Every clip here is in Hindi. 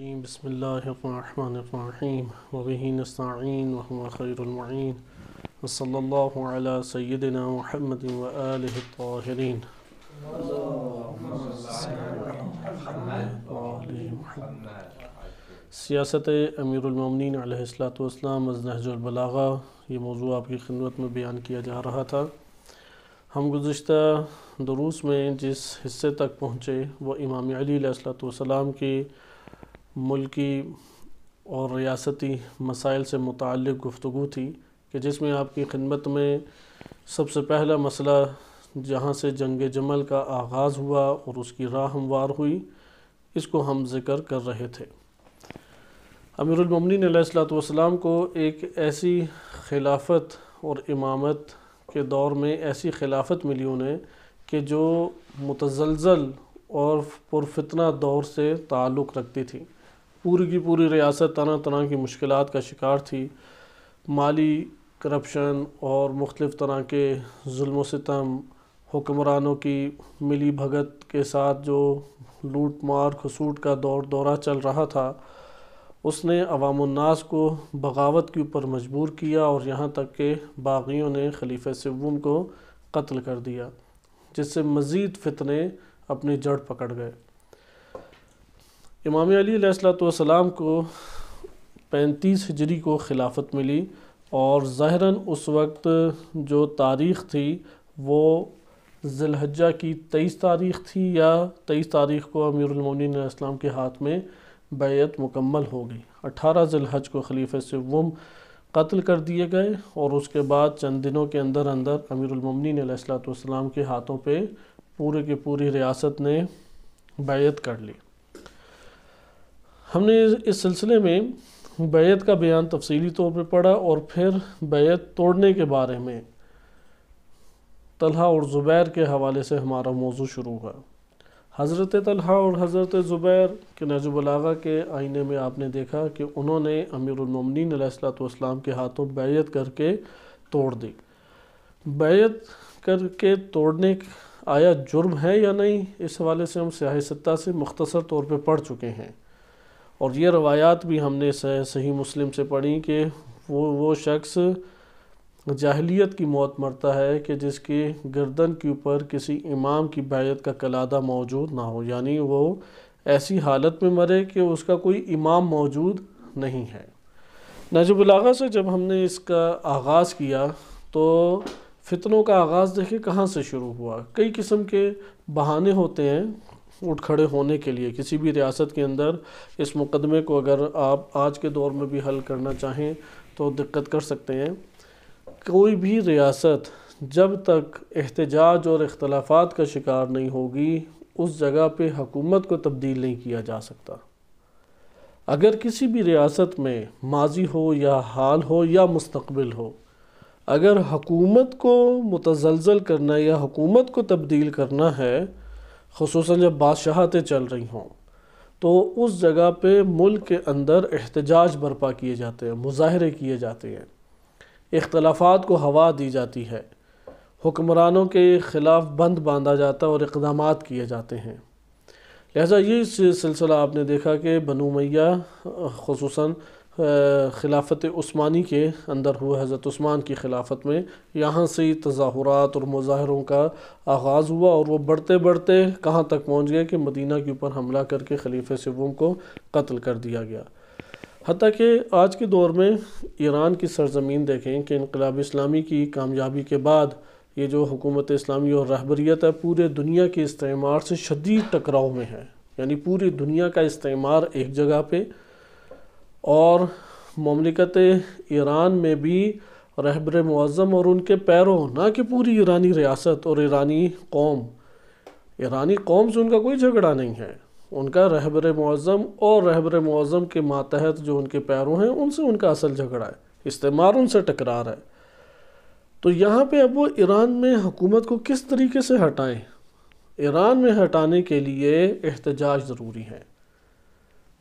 जी बसमीम वबी नस्तीन वहमा ख़ैरमीन वसल्ला सैदना महमद वालहरीन सियासत अमीरमिन अलैहिस्सलाम नहजुलबलागा ये मौजू आपकी खिदमत में बयान किया जा रहा था हम गुज्त दरूस में जिस हिस्से तक पहुँचे वह इमाम अली सलाम की मुल्की और रियासती मसाइल से मुतल गुफ्तु थी कि जिसमें आपकी खिदमत में सबसे पहला मसला जहाँ से जंग जमल का आगाज़ हुआ और उसकी राह हमवार हुई इसको हम जिक्र कर रहे थे अमीरमिन सलाम को एक ऐसी खिलाफत और इमामत के दौर में ऐसी खिलाफत मिली उन्हें कि जो मुतजलजल और पुरफितना दौर से ताल्लुक़ रखती थी पूरी की पूरी रियासत तरह तरह की मुश्किल का शिकार थी माली करप्शन और मुख्तफ तरह के जुल्म हुक्मरानों की मिली भगत के साथ जो लूट मार खसूट का दौर दौरा चल रहा था उसने अवामनास को बगावत के ऊपर मजबूर किया और यहाँ तक के बागियों ने खलीफे सवम को कत्ल कर दिया जिससे मज़ीद फितने अपनी जड़ पकड़ गए इमाम अलीसलाम को पैंतीस हिजरी को खिलाफत मिली और ज़ाहरा उस वक्त जो तारीख़ थी वो जिलहजा की तेईस तारीख़ थी या तेईस तारीख़ को अमीरमिन के हाथ में बैत मुकम्मल हो गई अठारह जिलहज को खलीफे से वम कत्ल कर दिए गए और उसके बाद चंद दिनों के अंदर अंदर अमीरमिन के हाथों पे पूरे के पूरी रियासत ने बैत कर ली हमने इस सिलसिले में बैत का बयान तफसीली तौर पर पढ़ा और फिर बैत तोड़ने के बारे में तलहा और ज़ुबैर के हवाले से हमारा मौजू शुरू हुआ हज़रत तलहा और हज़रत ज़ुबैर के नजुबलागा के आईने में आपने देखा कि उन्होंने अमीरमिन सलाम के हाथों बैत करके तोड़ दी बैत करके तोड़ने आया जुर्म है या नहीं इस हवाले से हम स्याह सत्ता से मख्तसर तौर पर पढ़ चुके हैं और ये रवायात भी हमने सही मुस्लिम से पढ़ी कि वो वो शख्स जाहलीत की मौत मरता है कि जिसके गर्दन के ऊपर किसी इमाम की बैत का कलादा मौजूद ना हो यानी वो ऐसी हालत में मरे कि उसका कोई इमाम मौजूद नहीं है नजबुलागा से जब हमने इसका आगाज़ किया तो फितनों का आगाज़ देखिए कहाँ से शुरू हुआ कई किस्म के बहाने होते हैं उठ खड़े होने के लिए किसी भी रियासत के अंदर इस मुकदमे को अगर आप आज के दौर में भी हल करना चाहें तो दिक्कत कर सकते हैं कोई भी रियासत जब तक एहतजाज और अख्तलाफात का शिकार नहीं होगी उस जगह पे हकूमत को तब्दील नहीं किया जा सकता अगर किसी भी रियासत में माजी हो या हाल हो या मुस्तबिल हो अगर हकूमत को मुतजलजल करना या हकूमत को तब्दील करना है खसूस जब बादशाहतें चल रही हों तो उस जगह पे मुल्क के अंदर एहतजाज बर्पा किए जाते हैं मुजाहरे किए जाते हैं इख्तलाफात को हवा दी जाती है हुक्मरानों के ख़िलाफ़ बंद बांधा जाता है और इकदाम किए जाते हैं लिहाजा ये सिलसिला आपने देखा कि बनू मैया खसूस खिलाफत उस्मानी के अंदर हुए हज़रत उस्मान की खिलाफत में यहाँ से ही तजाहरात और मुजाहरों का आगाज़ हुआ और वो बढ़ते बढ़ते कहाँ तक पहुँच गए कि मदीना के ऊपर हमला करके खलीफ सवम को कत्ल कर दिया गया हती कि आज के दौर में ईरान की सरजमीन देखें कि इनकलाब इस्लामी की कामयाबी के बाद ये जो हुकूमत इस्लामी और रहबरीत है पूरे दुनिया के इस्तेमार से शदीद टकराव में है यानी पूरी दुनिया का इस्तेमार एक जगह पर और ममलिकत ईरान में भी रहबर मज़म और उनके पैरों ना कि पूरी ईरानी रियासत और ईरानी कौम ईरानी कौम से उनका कोई झगड़ा नहीं है उनका रहबर मज़म और रहबर मज़म के मातहत जो उनके पैरों हैं उनसे उनका असल झगड़ा है इस्तेमार उनसे टकरार है तो यहाँ पे अब वो ईरान में हुकूमत को किस तरीके से हटाएं ईरान में हटाने के लिए एहतजाज ज़रूरी है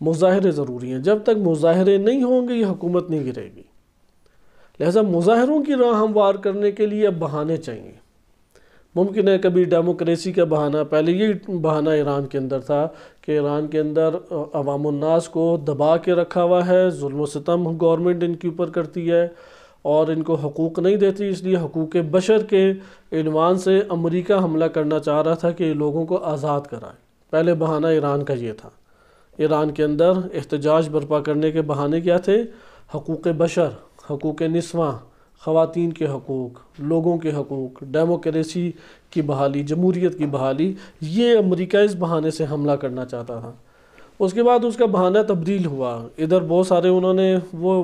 मुजाहरे ज़रूरी हैं जब तक मुजाहरे नहीं होंगे ये हुकूमत नहीं गिरेगी लिहाजा मुजाहरों की राह हमवार करने के लिए अब बहाने चाहिए मुमकिन है कभी डेमोक्रेसी का बहाना पहले यही बहाना ईरान के अंदर था कि ईरान के अंदर अवामनास को दबा के रखा हुआ है जुल्म सितम गवर्नमेंट इनके ऊपर करती है और इनको हकूक़ नहीं देती इसलिए हकूक़ बशर के इनवान से अमरीका हमला करना चाह रहा था कि लोगों को आज़ाद कराए पहले बहाना ईरान का ये था ईरान के अंदर एहतजाज बर्पा करने के बहाने क्या थे हकूक़ बशर हकूक़ नस्वा ख़वान के हकूक़ लोगों के हकूक़ डेमोक्रेसी की बहाली जमहूरीत की बहाली ये अमरीका इस बहाने से हमला करना चाहता था उसके बाद उसका बहाना तब्दील हुआ इधर बहुत सारे उन्होंने वो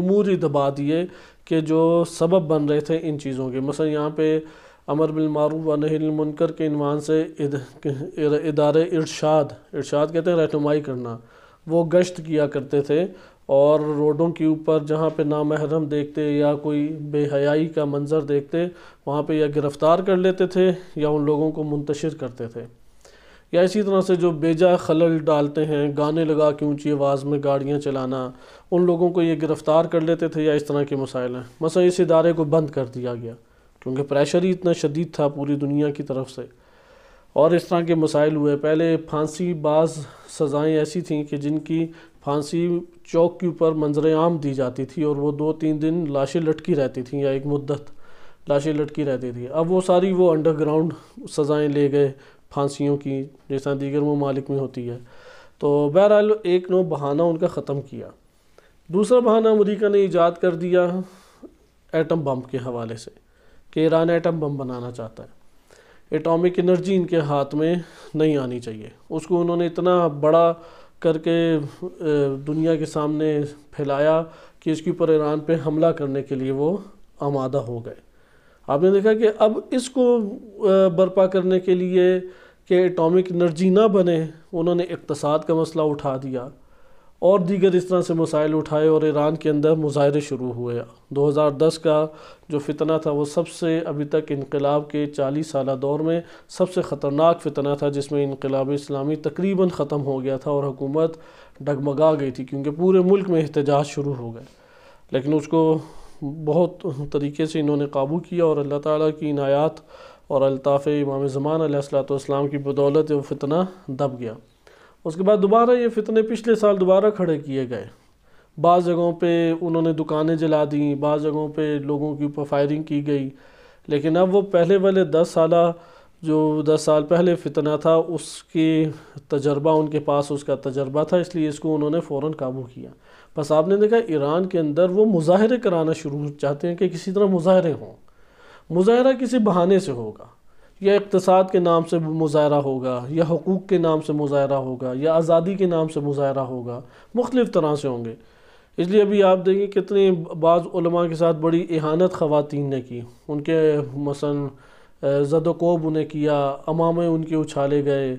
अमूरी दबा दिए कि जो सबब बन रहे थे इन चीज़ों के मसल यहाँ पर अमर बिलमारूफ व मुनकर के इनवान से इदारे इर्शाद इर्शाद कहते हैं रहनुमाई करना वो गश्त किया करते थे और रोडों के ऊपर जहाँ पे नामहरम देखते या कोई बेहयाई का मंज़र देखते वहाँ पे या गिरफ़्तार कर लेते थे या उन लोगों को मुंतशिर करते थे या इसी तरह से जो बेजा खलल डालते हैं गाने लगा के ऊँची आवाज़ में गाड़ियाँ चलाना उन लोगों को ये गिरफ़्तार कर लेते थे या इस तरह के मसाइल हैं मसा इस इदारे को बंद कर दिया गया क्योंकि प्रेशर ही इतना शदीद था पूरी दुनिया की तरफ से और इस तरह के मसाइल हुए पहले फांसी बाज सज़ाएँ ऐसी थीं कि जिनकी फांसी चौक के ऊपर मंजर आम दी जाती थी और वो दो तीन दिन लाशें लटकी रहती थी या एक मुद्दत लाशें लटकी रहती थी अब वो सारी वो अंडरग्राउंड सज़ाएँ ले गए फांसीियों की जैसा दीगर ममालिक में होती है तो बहरहाल एक नो बहाना उनका ख़त्म किया दूसरा बहाना अमरीका ने ईजाद कर दिया एटम बम के हवाले से कि ईरान एटम बम बनाना चाहता है एटॉमिक एनर्जी इनके हाथ में नहीं आनी चाहिए उसको उन्होंने इतना बड़ा करके दुनिया के सामने फैलाया कि इसके ऊपर ईरान पे हमला करने के लिए वो आमादा हो गए आपने देखा कि अब इसको बर्पा करने के लिए कि एटॉमिक एनर्जी ना बने उन्होंने इकतसाद का मसला उठा दिया और दीगर इस तरह से मसाइल उठाए और ईरान के अंदर मुजाहरे शुरू हुए 2010 का जो फितना था वो सबसे अभी तक इनकलाब के 40 साल दौर में सबसे ख़तरनाक फितना था जिसमें इनकलाब इस्लामी तकरीबन ख़त्म हो गया था और हुकूमत डगमगा गई थी क्योंकि पूरे मुल्क में एहतजाज शुरू हो गए लेकिन उसको बहुत तरीके से इन्होंने काबू किया और अल्लाह ताली की इनायात और अलताफ़ इमाम ज़मान सलाम की बदौलत वो फितना दब गया उसके बाद दोबारा ये फितने पिछले साल दोबारा खड़े किए गए बाज़ जगहों पे उन्होंने दुकानें जला दी बाज़ जगहों पे लोगों के ऊपर फायरिंग की गई लेकिन अब वो पहले वाले दस साल जो दस साल पहले फितना था उसके तजर्बा उनके पास उसका तजर्बा था इसलिए इसको उन्होंने फ़ौर काबू किया बस आपने देखा ईरान के अंदर वो मुजाहरे कराना शुरू चाहते हैं कि किसी तरह मुजाहरे हों मुजाहरा किसी बहाने से होगा या इकतसाद के नाम से मुजाहरा होगा या हकूक़ के नाम से मुजाहरा होगा या आज़ादी के नाम से मुजाहरा होगा मुख्तलिफ़ तरह से होंगे इसलिए अभी आप देखें कितने बाज़ के साथ बड़ी एहानत ख़वातीन ने की उनके मसन जदोकोब उन्हें किया अमामे उनके उछाले गए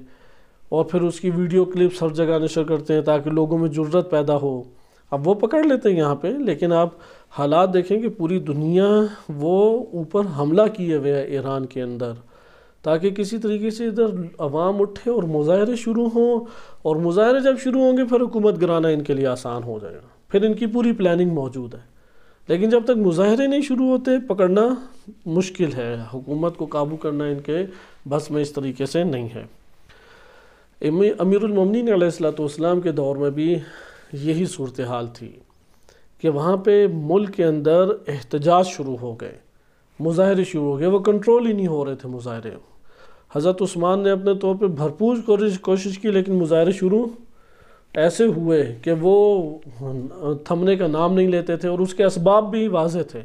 और फिर उसकी वीडियो क्लिप्स हर जगह नशर करते हैं ताकि लोगों में ज़रूरत पैदा हो अब वो पकड़ लेते हैं यहाँ पे लेकिन आप हालात देखें कि पूरी दुनिया वो ऊपर हमला किए हुए है ईरान के अंदर ताकि किसी तरीके से इधर आवाम उठे और मुजाहरे शुरू हों और मुजाहरे जब शुरू होंगे फिर हुकूमत गिराना इनके लिए आसान हो जाएगा फिर इनकी पूरी प्लानिंग मौजूद है लेकिन जब तक मुजाहरे नहीं शुरू होते पकड़ना मुश्किल है हुकूमत को काबू करना इनके बस में इस तरीके से नहीं है अमीरमिन के दौर में भी यही सूरत हाल थी कि वहाँ पर मुल्क के अंदर एहतजाज शुरू हो गए मुजाहरे शुरू हो गए वो कंट्रोल ही नहीं हो रहे थे मुजाहरे हज़रत उस्मान ने अपने तौर पर भरपूर कोशिश कोशिश की लेकिन मुजाहरे शुरू ऐसे हुए कि वो थमने का नाम नहीं लेते थे और उसके इसबाब भी वाज थे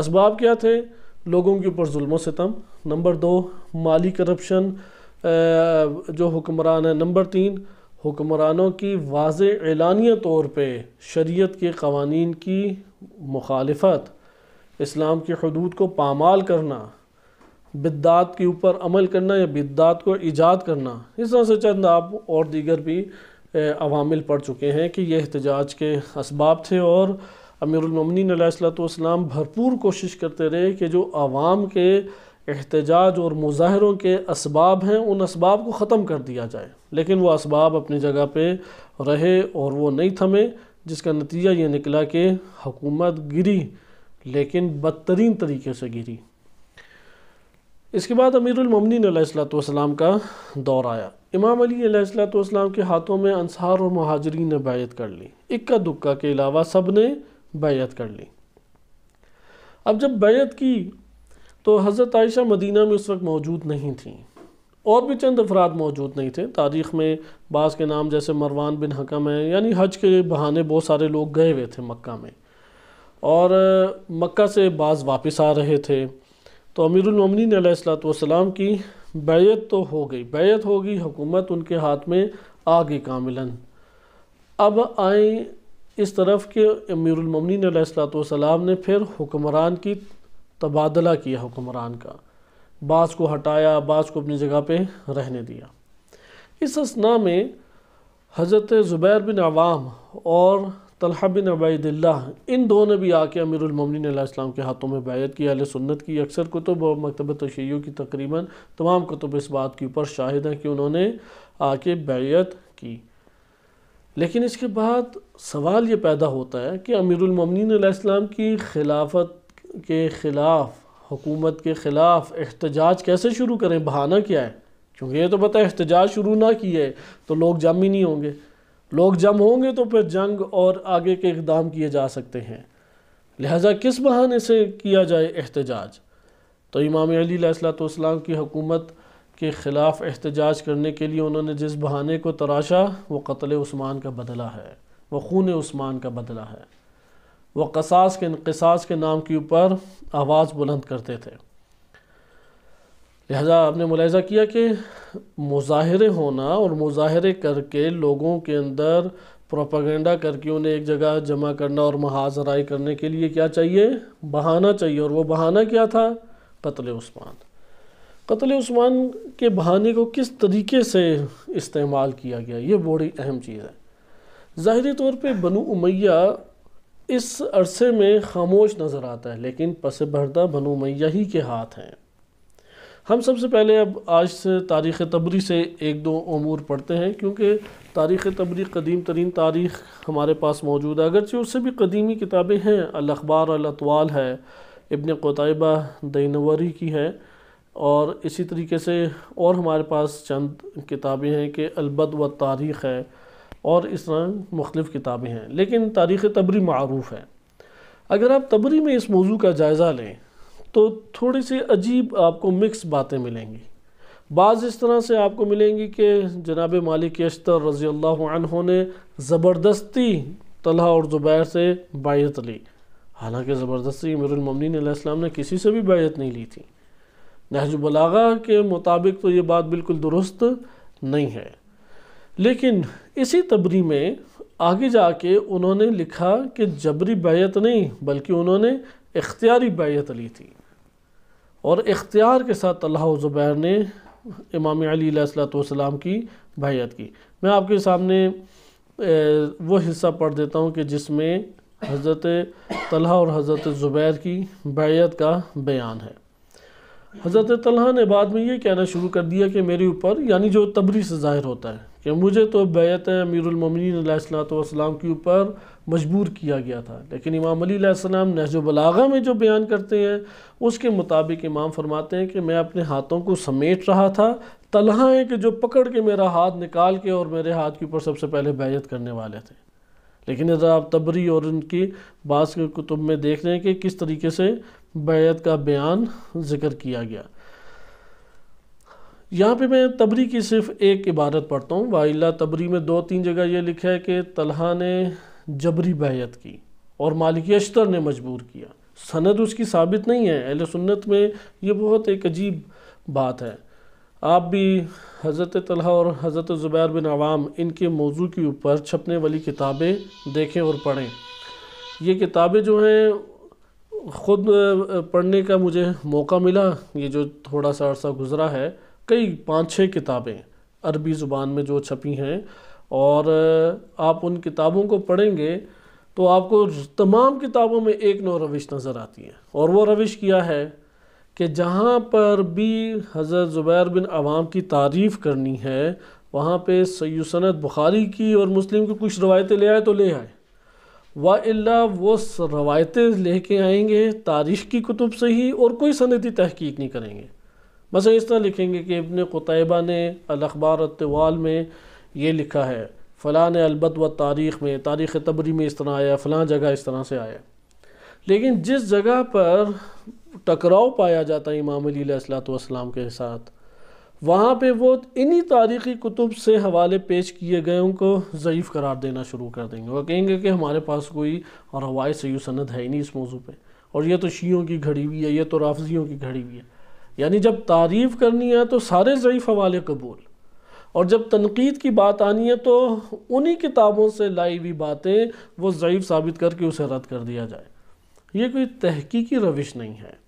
इसबाब क्या थे लोगों के ऊपर जुल्म नंबर दो माली करप्शन जो हुक्मरान है नंबर तीन हुक्मरानों की वाज ऐलानिया तौर पर शरीयत के कवानीन की मुखालफत इस्लाम की हदूद को पामाल करना बिद्दात के ऊपर अमल करना या बिद्दात को ईजाद करना इस तरह से चंद आप और दीगर भी अवामिल पढ़ चुके हैं कि यह एहतजाज के इसबाब थे और अमीरमिन सलाम भरपूर कोशिश करते रहे कि जो आवाम के एहतजाज और मुजाहरों के इसबाब हैं उन इसबाब को ख़त्म कर दिया जाए लेकिन वह इसबाब अपनी जगह पर रहे और वो नहीं थमे जिसका नतीजा ये निकला कि हुकूमत गिरी लेकिन बदतरीन तरीके से गिरी इसके बाद अमीरमिन सलाम का दौर आया इमाम अली सलाम के हाथों में अंसार और महाजरीन ने बैत कर ली इक्का दुक्का के अलावा सब ने बैत कर ली अब जब बैत की तो हज़रत आयशा मदीना में उस वक्त मौजूद नहीं थी और भी चंद अफराद मौजूद नहीं थे तारीख़ में बास के नाम जैसे मरवान बिन हकम है यानी हज के बहाने बहुत सारे लोग गए हुए थे मक्का में और मक्का से बाज़ वापस आ रहे थे तो अमीरमिन सलाम की बैत तो हो गई बैत होगी हुकूमत उनके हाथ में आ गई कामिलन अब आए इस तरफ के अमीरमिन सलाम ने फिर हुक्मरान की तबादला किया हुक्मरान का बास को हटाया बास को अपनी जगह पे रहने दिया इस असना में हज़रत ज़ुबैर बिन आवाम और तलहा बिन अबैदिल्ला इन दो ने भी आके अमीरमिन इस्लाम के हाथों में बैत की अल सुन्नत की अक्सर कुतुब और मकतब तशैयों की तकरीबन तमाम कुतुब इस बात के ऊपर शाहिद हैं कि उन्होंने आके बैत की लेकिन इसके बाद सवाल ये पैदा होता है कि अमीरमिन इस्लाम की खिलाफत के ख़िलाफ़ हुकूमत के ख़िलाफ़ एहतजाज कैसे शुरू करें बहाना क्या है क्योंकि ये तो पता है एहतजाज शुरू ना किए तो लोग जम ही नहीं होंगे लोग जम होंगे तो फिर जंग और आगे के इकदाम किए जा सकते हैं लिहाजा किस बहाने से किया जाए एहतजाज तो इमाम अली सलाम की हुकूमत के ख़िलाफ़ एहतजाज करने के लिए उन्होंने जिस बहाने को तराशा वो कत्ल उस्मान का बदला है वह खून उस्मान का बदला है वह कसास के इनकसास के नाम के ऊपर आवाज़ बुलंद करते थे लिहाजा आपने मुलायजा किया कि मुजाहरे होना और मुजाहरे करके लोगों के अंदर प्रोपागेंडा करके उन्हें एक जगह जमा करना और महाजराई करने के लिए क्या चाहिए बहाना चाहिए और वो बहाना क्या था कत्ल उस्मान कत्ल उस्मान के बहाने को किस तरीके से इस्तेमाल किया गया ये बड़ी अहम चीज़ है ज़ाहरी तौर पे बनु उमैया इस अरसे में खामोश नज़र आता है लेकिन पस पर्दा बनु उमैया ही के हाथ हैं हम सबसे पहले अब आज से तारीख़ तबरी से एक दो अमूर पढ़ते हैं क्योंकि तारीख़ तबरी कदीम तरीन तारीख़ हमारे पास मौजूद है अगरचे उससे भी कदीमी किताबें हैं अखबार अलतवाल है इबन कोतबा दिनवरी की है और इसी तरीके से और हमारे पास चंद किताबें हैं कि अलबद व तारीख़ है और इस तरह मुख्तफ किताबें हैं लेकिन तारीख़ तबरी मरूफ है अगर आप तबरी में इस मौजू का जायज़ा लें तो थोड़ी सी अजीब आपको मिक्स बातें मिलेंगी बाज़ इस तरह से आपको मिलेंगी कि जनाब मालिक अश्तर रज़ी अल्लाह ने ज़बरदस्ती तलहा और ज़ुबैर से बायत ली हालांकि ज़बरदस्ती इमरमनिन ने किसी से भी बायत नहीं ली थी नहजुबलागा के मुताबिक तो ये बात बिल्कुल दुरुस्त नहीं है लेकिन इसी तबरी में आगे जाके उन्होंने लिखा कि जबरी बायत नहीं बल्कि उन्होंने इख्तियारी बायत ली थी और इख्तियार के साथ अल्लाह ज़ुबैर ने इमाम अली सलाम की भायत की मैं आपके सामने वो हिस्सा पढ़ देता हूँ कि जिसमें हज़रत तलहा और हज़रत ज़ुबैर की बैत का बयान है हज़रत तलहा ने बाद में ये कहना शुरू कर दिया कि मेरे ऊपर यानी जो तबरी से ज़ाहिर होता है कि मुझे तो बैत सलाम के ऊपर मजबूर किया गया था लेकिन इमाम अलीसम नहजबलागा में जो बयान करते हैं उसके मुताबिक इमाम फरमाते हैं कि मैं अपने हाथों को समेट रहा था तलहा है कि जो पकड़ के मेरा हाथ निकाल के और मेरे हाथ के ऊपर सबसे पहले बैत करने वाले थे लेकिन अगर आप तबरी और उनकी बास के कुतुब में देख रहे हैं कि किस तरीके से बैत का बयान ज़िक्र किया गया यहाँ पे मैं तबरी की सिर्फ एक इबारत पढ़ता हूँ वाइला तबरी में दो तीन जगह ये लिखा है कि तलहा ने जबरी बैत की और मालिक अश्तर ने मजबूर किया सनद उसकी साबित नहीं है अहल सुन्नत में ये बहुत एक अजीब बात है आप भी हज़रत तलहा और हज़रत ज़ुबैर बिन आवाम इनके मौजू के ऊपर छपने वाली किताबें देखें और पढ़ें ये किताबें जो हैं ख़ुद पढ़ने का मुझे मौका मिला ये जो थोड़ा सा अर्सा गुज़रा है कई पाँच छः किताबें अरबी ज़ुबान में जो छपी हैं और आप उन किताबों को पढ़ेंगे तो आपको तमाम किताबों में एक नौ रविश नज़र आती है और वो रविश किया है कि जहाँ पर भी हज़रत ज़ुबैर बिन अवाम की तारीफ़ करनी है वहाँ पे सैसनत बुखारी की और मुस्लिम की कुछ रवायतें ले आए तो ले आए वाला वो रवायतें लेके आएंगे तारीख़ की कुतुब से ही और कोई सनती तहकीक नहीं करेंगे बस इस तरह लिखेंगे कि इबन कुतैबा ने अखबार तवाल में ये लिखा है फ़लाँ ने अलबत व तारीख़ में तारीख़ तबरी में इस तरह आया फ़लाँ जगह इस तरह से आया लेकिन जिस जगह पर टकराव पाया जाता है इमाम अलीसलाम के साथ वहाँ पे वो इन्हीं तारीख़ी कुतुब से हवाले पेश किए गए उनको ज़यीफ़ करार देना शुरू कर देंगे वह कहेंगे कि हमारे पास कोई और हवाई सयू सनद है ही नहीं इस मौजू पर और ये तो शीयों की घड़ी हुई है ये तो राफजियों की घड़ी हुई है यानी जब तारीफ़ करनी है तो सारे ज़यीफ़ हवाले कबूल और जब तनकीद की बात आनी है तो उन्हीं किताबों से लाई हुई बातें वो ज़यीफ़ साबित करके उसे रद्द कर दिया जाए ये कोई तहकीकी रविश नहीं है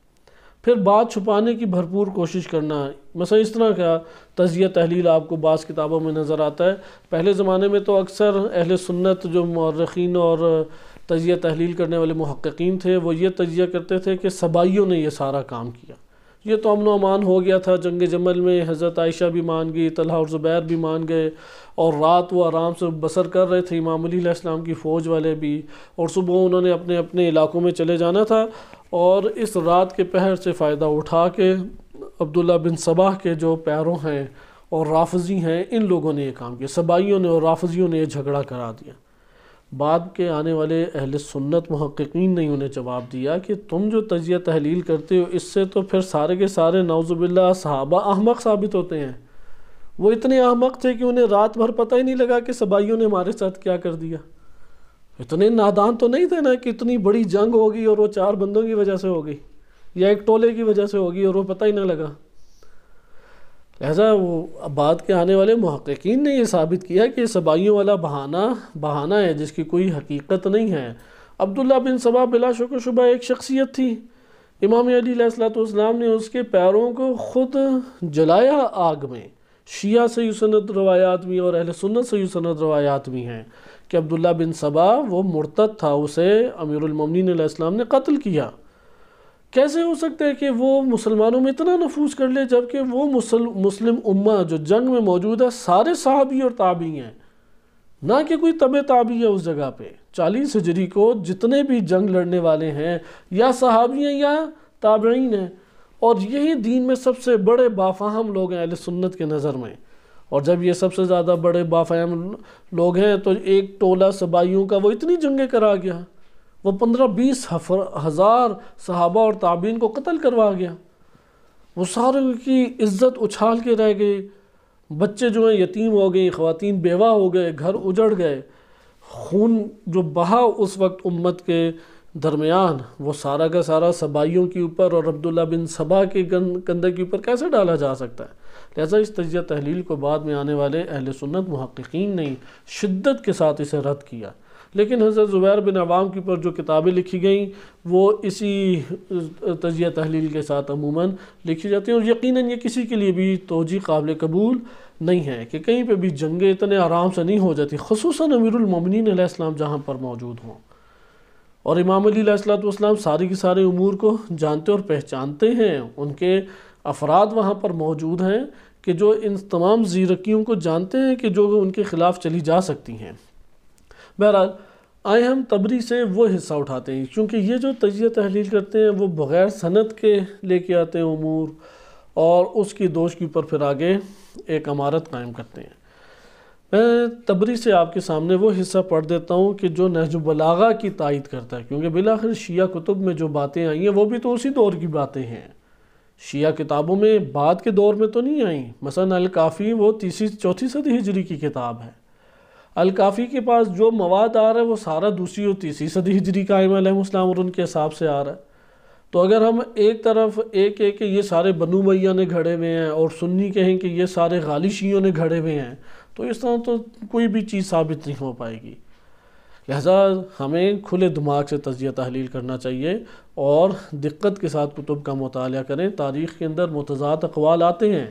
फिर बात छुपाने की भरपूर कोशिश करना मसला इस तरह का तजिया तहलील आपको बास किताबों में नज़र आता है पहले ज़माने में तो अक्सर अहल सुन्नत जो मौरखीन और तजिया तहलील करने वाले महक्कीन थे वो ये तजिया करते थे कि सबाइयों ने यह सारा काम किया ये तो अमन अमान हो गया था जंग जमल में हज़रत आयशा भी मान गई तलहा और ज़ुबैर भी मान गए और रात वो आराम से बसर कर रहे थे इमाम अलीसम की फ़ौज वाले भी और सुबह उन्होंने अपने अपने इलाकों में चले जाना था और इस रात के पहर से फ़ायदा उठा के अब्दुल्ला बिन सबाह के जो पैरों हैं और राफजी हैं इन लोगों ने ये काम किया सबाइयों ने और राफजियों ने यह झगड़ा करा दिया बाद के आने वाले अहल सुन्नत महक्कीन ने उन्हें जवाब दिया कि तुम जो तजिया तहलील करते हो इससे तो फिर सारे के सारे नौजुबिल्ला सहाबा अहमक साबित होते हैं वो इतने अहमक थे कि उन्हें रात भर पता ही नहीं लगा कि सबाइयों ने हमारे साथ क्या कर दिया इतने नादान तो नहीं थे ना कि इतनी बड़ी जंग होगी और वो चार बंदों की वजह से हो गई या एक टोले की वजह से होगी और वो पता ही ना लगा लिहाजा वो बाद के आने वाले महक्कीन ने यह साबित किया कि सबाइयों वाला बहाना बहाना है जिसकी कोई हकीकत नहीं है अब्दुल्ला बिन सबा बिला शक शुबा एक शख्सियत थी इमाम अलीसलाम ने उसके पैरों को ख़ुद जलाया आग में शिया से सनत रवायात भी और अहल सुन्नत से सनत रवायात भी हैं कि अब्दुल्ला बिन सबा वो मुर्तद था उसे अमीरमिन ने कत्ल किया कैसे हो सकता है कि वो मुसलमानों में इतना नफूज कर ले जबकि वो मुसल मुस्लिम उम्मा जो जंग में मौजूद है सारे सहाबी और ताबी हैं ना कि कोई तब ताबी है उस जगह पे चालीस हजरी को जितने भी जंग लड़ने वाले हैं या सहाबी हैं या ताबीन हैं और यही दीन में सबसे बड़े बाफाहम लोग हैं अल सुन्नत के नज़र में और जब ये सबसे ज़्यादा बड़े बाफ़ाहम लोग हैं तो एक टोला सबाइयों का वो इतनी जंगें करा गया वो पंद्रह बीस हज़ार सहाबा और ताबीन को कत्ल करवा गया वो सारे की इज़्ज़त उछाल के रह गई बच्चे जो हैं यतीम हो गए ख़वातीन बेवा हो गए घर उजड़ गए खून जो बहा उस वक्त उम्मत के दरमियान वो सारा का सारा सबाइयों के ऊपर और अब्दुल्ला बिन सबा के गंद कंधे के ऊपर कैसे डाला जा सकता है लिहाजा इस तजिया तहलील को बाद में आने वाले अहल सुन्नत महक़िन ने शिद्दत के साथ इसे रद्द किया लेकिन हज़रत ज़ुबैर बिन अवाम की पर जो किताबें लिखी गई वो इसी तजिया तहलील के साथ अमूमन लिखी जाती हैं और यकीन ये किसी के लिए भी तोजी काबिल कबूल नहीं है कि कहीं पर भी जंगें इतने आराम से नहीं हो जाती खसूस अमीरमिन आसमाम जहाँ पर मौजूद हों और इमाम अलीसलाम सारी के सारे अमूर को जानते और पहचानते हैं उनके अफराद वहाँ पर मौजूद हैं कि जो इन तमाम जीरकियों को जानते हैं कि जो उनके ख़िलाफ़ चली जा सकती हैं बहरहाल आए हम तबरी से वो हिस्सा उठाते हैं क्योंकि ये जो तजिया तहलील करते हैं वो बग़ैर सनत के लेके आते हैं अमूर और उसकी दोष के ऊपर फिर आगे एक अमारत कायम करते हैं मैं तबरी से आपके सामने वो हिस्सा पढ़ देता हूँ कि जो नहजुबलागा की तायद करता है क्योंकि बिलाखिर शिया कुतुब में जो बातें आई हैं वो भी तो उसी दौर की बातें हैं शिया किताबों में बाद के दौर में तो नहीं आई मसलन अलकाफ़ी वो तीसरी चौथी सदी हिजरी की किताब है अलकाफ़ी के पास जो मवाद आ रहा है वो सारा दूसरी और तीसरी सदी हिजरी का इमाम और उनके हिसाब से आ रहा है तो अगर हम एक तरफ एक एक ये सारे बनू मैया ने घड़े हुए हैं और सुन्नी कहें कि ये सारे गालिशियों ने घड़े हुए हैं तो इस तरह तो कोई भी चीज़ साबित नहीं हो पाएगी लिहाजा हमें खुले दिमाग से तजिया तहलील करना चाहिए और दिक्कत के साथ कुतुब का मताल करें तारीख़ के अंदर मतजाद अकवाल आते हैं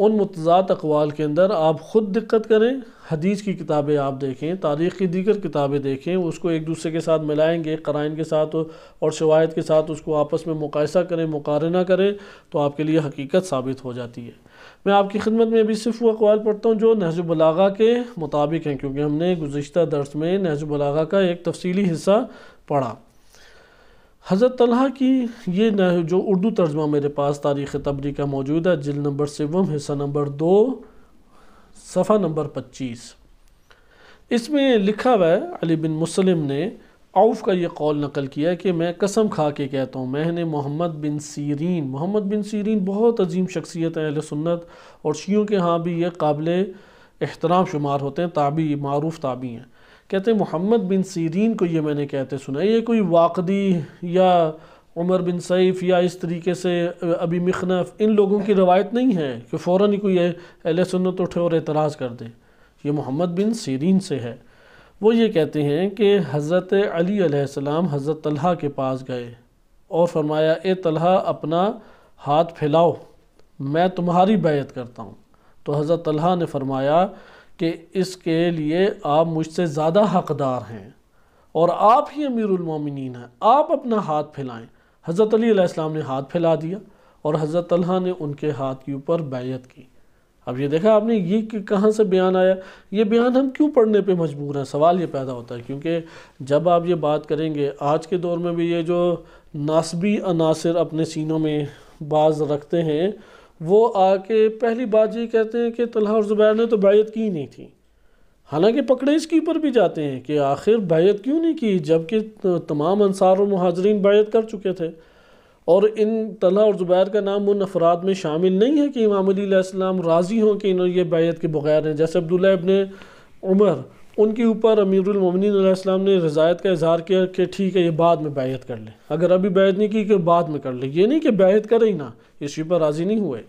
उन मतजात अकवाल के अंदर आप ख़ुद दिक्कत करें हदीस की किताबें आप देखें तारीख़ की दीगर किताबें देखें उसको एक दूसरे के साथ मिलाएंगे कराइन के साथ और शवायद के साथ उसको आपस में मुकायसा करें मुकारना करें तो आपके लिए हकीकत साबित हो जाती है मैं आपकी खिदमत में भी सिर्फ वो अकवाल पढ़ता हूँ जो नहजुबलागा के मुताबिक हैं क्योंकि हमने गुज्त दर्स में नहजुबलागा का एक तफसीली हिस्सा पढ़ा हज़रत तलहा की ये न जो उर्दू तर्जमा मेरे पास तारीख़ तबरी का मौजूद है जिल नंबर सेवम हिस्सा नंबर दो सफ़ा नंबर पच्चीस इसमें लिखा हुआ है अली बिन मुसलम ने आउफ का ये कौल नकल किया है कि मैं कसम खा के कहता हूँ मैंने Muhammad bin Sirin Muhammad bin Sirin बहुत अजीम शख्सियत है अहल सुन्नत और शीयों के यहाँ भी ये काबिल एहतराम शुमार होते हैं ताबी मारूफ ताबी हैं कहते हैं मोहम्मद बिन सीरीन को ये मैंने कहते सुना ये कोई वाकदी या उमर बिन सैफ या इस तरीके से अभी मखनफ इन लोगों की रवायत नहीं है कि फ़ौर ही कोई अहल सुन्नत उठे और एतराज़ कर दे ये मोहम्मद बिन सीरीन से है वो ये कहते हैं कि हज़रत अली हज़रत तलह के पास गए और फरमाया ए तलह अपना हाथ फैलाओ मैं तुम्हारी बैत करता हूँ तो हज़रत तलह ने फरमाया कि इसके लिए आप मुझसे ज़्यादा हकदार हैं और आप ही अमीरमिन हैं आप अपना हाथ फैलाएं हज़रत अलीसम ने हाथ फैला दिया और हज़रत ने उनके हाथ के ऊपर बैत की अब ये देखा आपने ये कि कहाँ से बयान आया ये बयान हम क्यों पढ़ने पे मजबूर हैं सवाल ये पैदा होता है क्योंकि जब आप ये बात करेंगे आज के दौर में भी ये जो नासबी अनासर अपने सीनों में बाज रखते हैं वो आके पहली बात ये कहते हैं कि तलहा और ज़ुबैर ने तो बैत की ही नहीं थी हालांकि पकड़े इसके ऊपर भी जाते हैं कि आखिर बैत क्यों नहीं की जबकि तमाम अनसार और महाजरीन बायत कर चुके थे और इन तलहा और ज़ुबैर का नाम उन अफराद में शामिल नहीं है कि इमाम राज़ी हों कि इन्होंने ये बैत के बग़ैर हैं जैसे अब्दुल्लाब ने उमर उनके ऊपर अमीरमिन ने रज़ायत का इजहार किया कि ठीक है ये बाद में बैत कर लें अगर अभी बैत नहीं की कि बाद में कर ले ये नहीं कि बैत करें ही ना इसी पर राज़ी नहीं हुए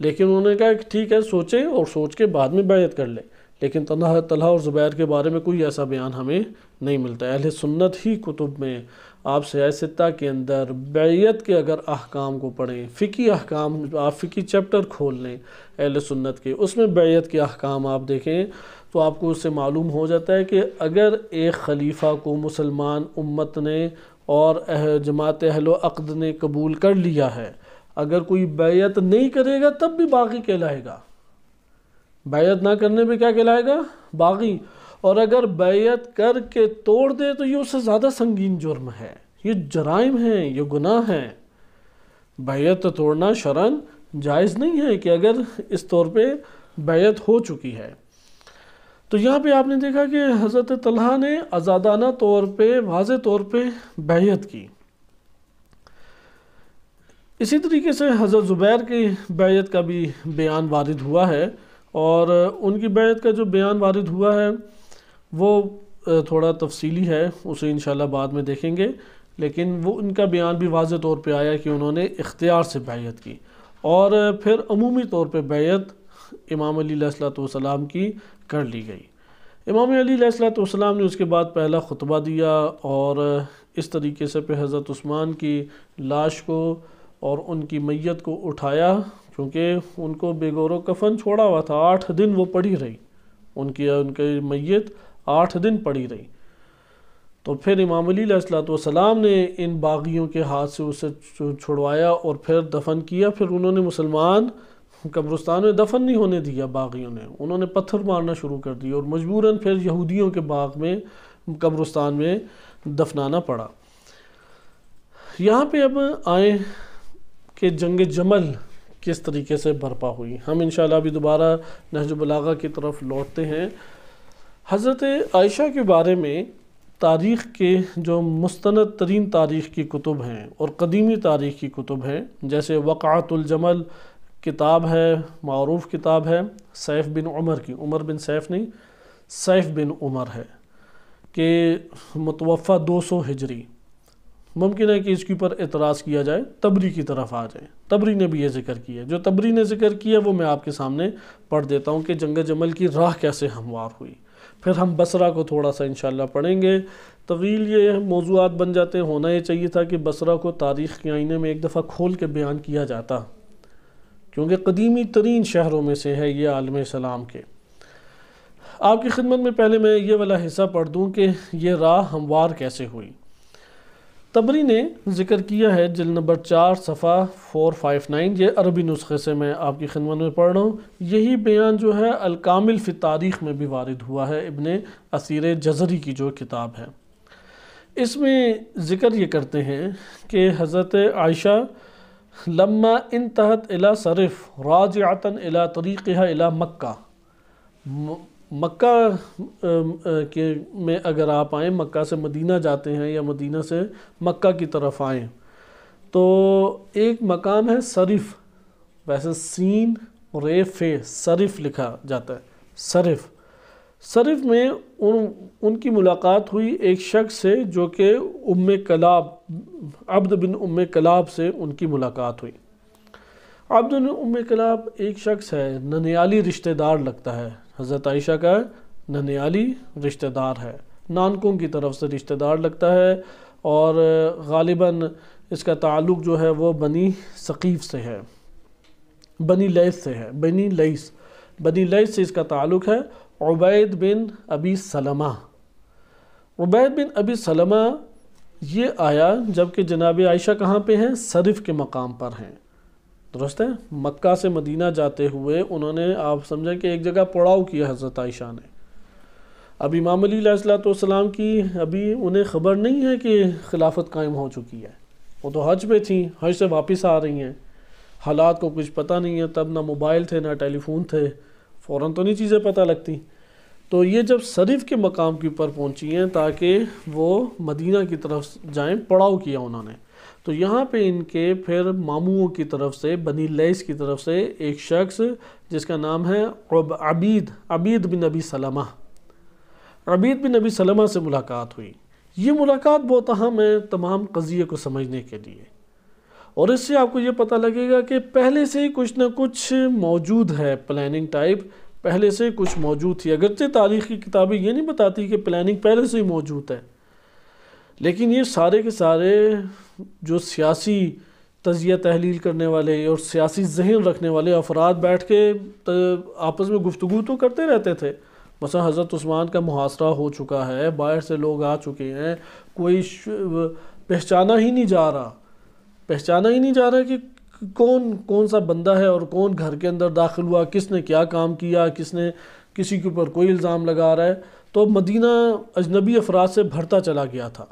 लेकिन उन्होंने कहा कि ठीक है सोचें और सोच के बाद में बैत कर लें लेकिन तला तलहा और ज़ुबैर के बारे में कोई ऐसा बयान हमें नहीं मिलता अहल सुन्नत ही कुतुब में आप सियासता के अंदर बैत के अगर अहकाम को पढ़ें फ़िकी अहकाम आप फ़िकी चैप्टर खोल लें अहल सुन्नत के उसमें बैत के अहकाम आप देखें तो आपको उससे मालूम हो जाता है कि अगर एक खलीफ़ा को मुसलमान उम्मत ने और जमात अहल ने कबूल कर लिया है अगर कोई बैत नहीं करेगा तब भी बागी कहलाएगा बैत ना करने पर क्या कहलाएगा बागी और अगर बैत करके तोड़ दे तो ये उससे ज़्यादा संगीन जुर्म है ये जराइम हैं ये गुनाह हैं बैत तोड़ना शरण जायज़ नहीं है कि अगर इस तौर पे बैत हो चुकी है तो यहाँ पे आपने देखा कि हज़रत तलहा ने आज़ादाना तौर पे वाज तौर पे बैत की इसी तरीके से हज़रत ज़ुबैर की बैत का भी बयान वारद हुआ है और उनकी बैत का जो बयान वारद हुआ है वो थोड़ा तफसीली है उसे इन बाद में देखेंगे लेकिन वो उनका बयान भी वाज तौर पर आया कि उन्होंने इख्तियार से बैत की और फिर अमूमी तौर पर बैत इमाम अली सलाम की कर ली गई इमाम अली सलाम ने उसके बाद पहला खुतबा दिया और इस तरीके से फिर हज़रत उस्मान की लाश को और उनकी मैत को उठाया क्योंकि उनको बेगौर कफन छोड़ा हुआ था आठ दिन वो पड़ी रही उनकी उनकी मैत आठ दिन पड़ी रही तो फिर इमाम अलीसलाम सलाम ने इन बागियों के हाथ से उसे छुड़वाया और फिर दफन किया फिर उन्होंने मुसलमान कब्रस्तान में दफन नहीं होने दिया बागियों ने उन्होंने पत्थर मारना शुरू कर दिया और मजबूरन फिर यहूदियों के बाग में कब्रस्तान में दफनाना पड़ा यहाँ पे अब आए कि जंग जमल किस तरीके से भरपा हुई हम इन अभी दोबारा नहजबलागा की तरफ लौटते हैं हज़रत आयशा के बारे में तारीख़ के जो मुस्ंद तरीन तारीख़ की कुतुब हैं और कदीमी तारीख़ की कुतुब हैं जैसे वक़ातुलजमल किताब है मरूफ किताब है सैफ़ बिन उमर की उमर बिन सैफ़ नहीं सैफ़ बिन उमर है कि मतवफ़ा दो सौ हिजरी मुमकिन है कि इसके ऊपर एतराज़ किया जाए तबरी की तरफ आ जाए तबरी ने भी ये जिक्र किया जो तबरी ने जिक्र किया वो मैं आपके सामने पढ़ देता हूँ कि जंग जमल की राह कैसे हमवार हुई फिर हम बसरा को थोड़ा सा इनशाला पढ़ेंगे तवील ये मौजूद बन जाते होना ये चाहिए था कि बसरा को तारीख़ के आईने में एक दफ़ा खोल के बयान किया जाता क्योंकि कदीमी तरीन शहरों में से है ये आलम सलाम के आपकी खिदमत में पहले मैं ये वाला हिस्सा पढ़ दूँ कि यह राह हमवार कैसे हुई तबरी ने जिक्र किया है जल नंबर चार सफ़ा फोर फाइव नाइन ये अरबी नुस्खे से मैं आपकी खिदमत में पढ़ रहा हूँ यही बयान जो है अलकामिल फ़ि तारीख़ में भी वारद हुआ है इबन असीर जजरी की जो किताब है इसमें ज़िक्र ये करते हैं कि हज़रत आयशा लम्मा इन तहत इला शरफ़ राज अला इला तरीक़ मक्का मक्का के में अगर आप आएँ मक्का से मदीना जाते हैं या मदीना से मक्का की तरफ आएँ तो एक मकाम है शरीफ वैसे सीन रे फे शरीफ लिखा जाता है शरीफ सरफ में उन उनकी मुलाकात हुई एक शख्स से जो कि उम कलाब अब्द बिन उम कलाब से उनकी मुलाकात हुई अब्द बिन उम कलाब एक शख्स है ननियाली रिश्तेदार लगता है हज़रत आयशा का ननियाली रिश्तेदार है नानकों की तरफ से रिश्तेदार लगता है और गालिबा इसका ताल्लुक जो है वो बनी सकीफ़ से है बनी लईस से है बनी लईस बनी लईस से इसका ताल्लुक है उबैद बिन अबी सलमा उबैद बिन अबी सलमा ये आया जबकि जनाब आयशा कहाँ पे हैं सरफ के मकाम पर हैं दुरुस्त है मक्का से मदीना जाते हुए उन्होंने आप समझें कि एक जगह पड़ाव किया हज़रत आयशा ने अब इमाम अलीसलाम की अभी उन्हें ख़बर नहीं है कि खिलाफत कायम हो चुकी है वो तो हज पे थी हज से वापस आ रही हैं हालात को कुछ पता नहीं है तब ना मोबाइल थे ना टेलीफोन थे फ़ौर तो नहीं चीज़ें पता लगती तो ये जब शरीफ के मकाम के ऊपर पहुँची हैं ताकि वो मदीना की तरफ जाएं पड़ाव किया उन्होंने तो यहाँ पे इनके फिर मामुओं की तरफ से बनी लैस की तरफ से एक शख्स जिसका नाम है अबीद अबीद बिन नबी सलमा अबीद बिन नबी सलमा से मुलाकात हुई ये मुलाकात बहुत अहम है तमाम कज़िए को समझने के लिए और इससे आपको ये पता लगेगा कि पहले से ही कुछ ना कुछ मौजूद है प्लानिंग टाइप पहले से कुछ मौजूद थी अगरचे तारीख़ की किताबें ये नहीं बताती कि प्लानिंग पहले से ही मौजूद है लेकिन ये सारे के सारे जो सियासी तजिया तहलील करने वाले और सियासी जहन रखने वाले अफराद बैठ के आपस में गुफ्तु तो करते रहते थे मसा हज़रत ऊस्मान का मुहासरा हो चुका है बाहर से लोग आ चुके हैं कोई पहचाना ही नहीं जा रहा पहचाना ही नहीं जा रहा कि कौन कौन सा बंदा है और कौन घर के अंदर दाखिल हुआ किसने क्या काम किया किसने किसी के ऊपर कोई इल्ज़ाम लगा रहा है तो मदीना अजनबी अफराद से भरता चला गया था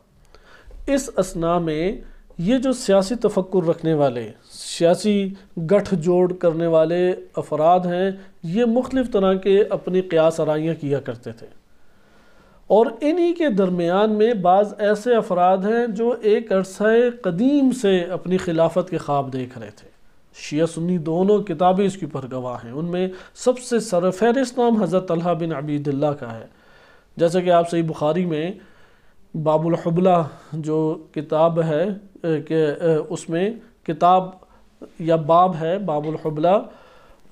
इस असना में ये जो सियासी तफक्र रखने वाले सियासी गठजोड़ करने वाले अफराद हैं ये मुख्तफ तरह के अपनी क्यास आरियाँ किया करते थे और इन्हीं के दरमियान में बाज़ ऐसे अफराद हैं जो एक अरसा कदीम से अपनी खिलाफत के ख्वाब देख रहे थे शिया सुन्नी दोनों किताबें इसके ऊपर गवाह हैं उनमें सबसे सरफहरिस्त नाम हज़रत तल्हा बिन अबीदुल्ला का है जैसे कि आप सही बुखारी में बाबुलहबला जो किताब है के उसमें किताब या बाब है बाबुलहबला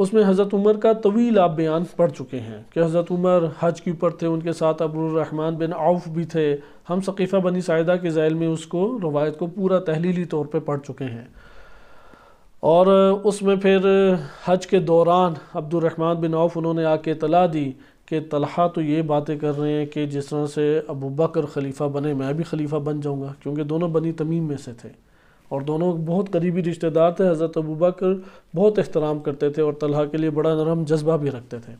उसमें हज़रत उमर का तवील आप बयान पढ़ चुके हैं कि हज़रत उमर हज के ऊपर थे उनके साथ अबूरहमान बिन आउफ भी थे हम सकीफ़ा बनी सायदा के ज़ैल में उसको रवायत को पूरा तहलीली तौर पर पढ़ चुके हैं और उसमें फिर हज के दौरान अब्दुलरहमान बिन आउफ उन्होंने आके तला दी कि तलहा तो ये बातें कर रहे हैं कि जिस तरह से अबू बकर खलीफ़ा बने मैं भी खलीफ़ा बन जाऊँगा क्योंकि दोनों बनी तमीम में से थे और दोनों बहुत करीबी रिश्तेदार थे हज़रत अबू बकर बहुत अहतराम करते थे और तलहा के लिए बड़ा नरम जज्बा भी रखते थे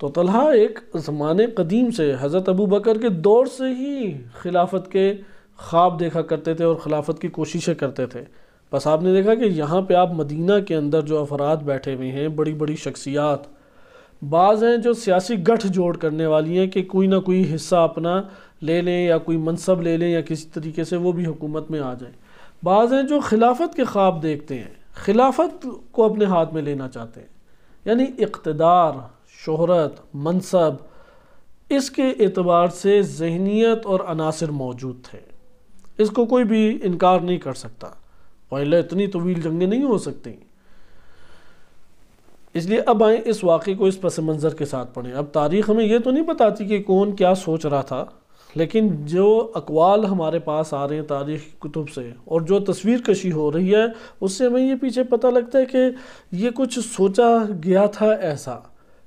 तो तलहा एक ज़माने कदीम से हज़रत अबू बकर के दौर से ही खिलाफत के ख्वाब देखा करते थे और खिलाफत की कोशिशें करते थे बस आपने देखा कि यहाँ पे आप मदीना के अंदर जो अफराद बैठे हुए हैं बड़ी बड़ी शख्सियात बाज़ हैं जो सियासी गठ जोड़ करने वाली हैं कि कोई ना कोई हिस्सा अपना ले लें या कोई मनसब ले लें या किसी तरीके से वो भी हुकूमत में आ जाए बाज़ हैं जो खिलाफत के ख्वाब देखते हैं खिलाफत को अपने हाथ में लेना चाहते हैं यानी इकतदार शहरत मनसब इसके एतबार से जहनीत और अनासर मौजूद थे इसको कोई भी इनकार नहीं कर सकता पहले इतनी तवील जंगें नहीं हो सकती इसलिए अब आए इस वाक़े को इस पस मंज़र के साथ पढ़ें अब तारीख़ हमें यह तो नहीं बताती कि कौन क्या सोच रहा था लेकिन जो अकवाल हमारे पास आ रहे हैं तारीख़ कुतुब से और जो तस्वीर कशी हो रही है उससे हमें ये पीछे पता लगता है कि ये कुछ सोचा गया था ऐसा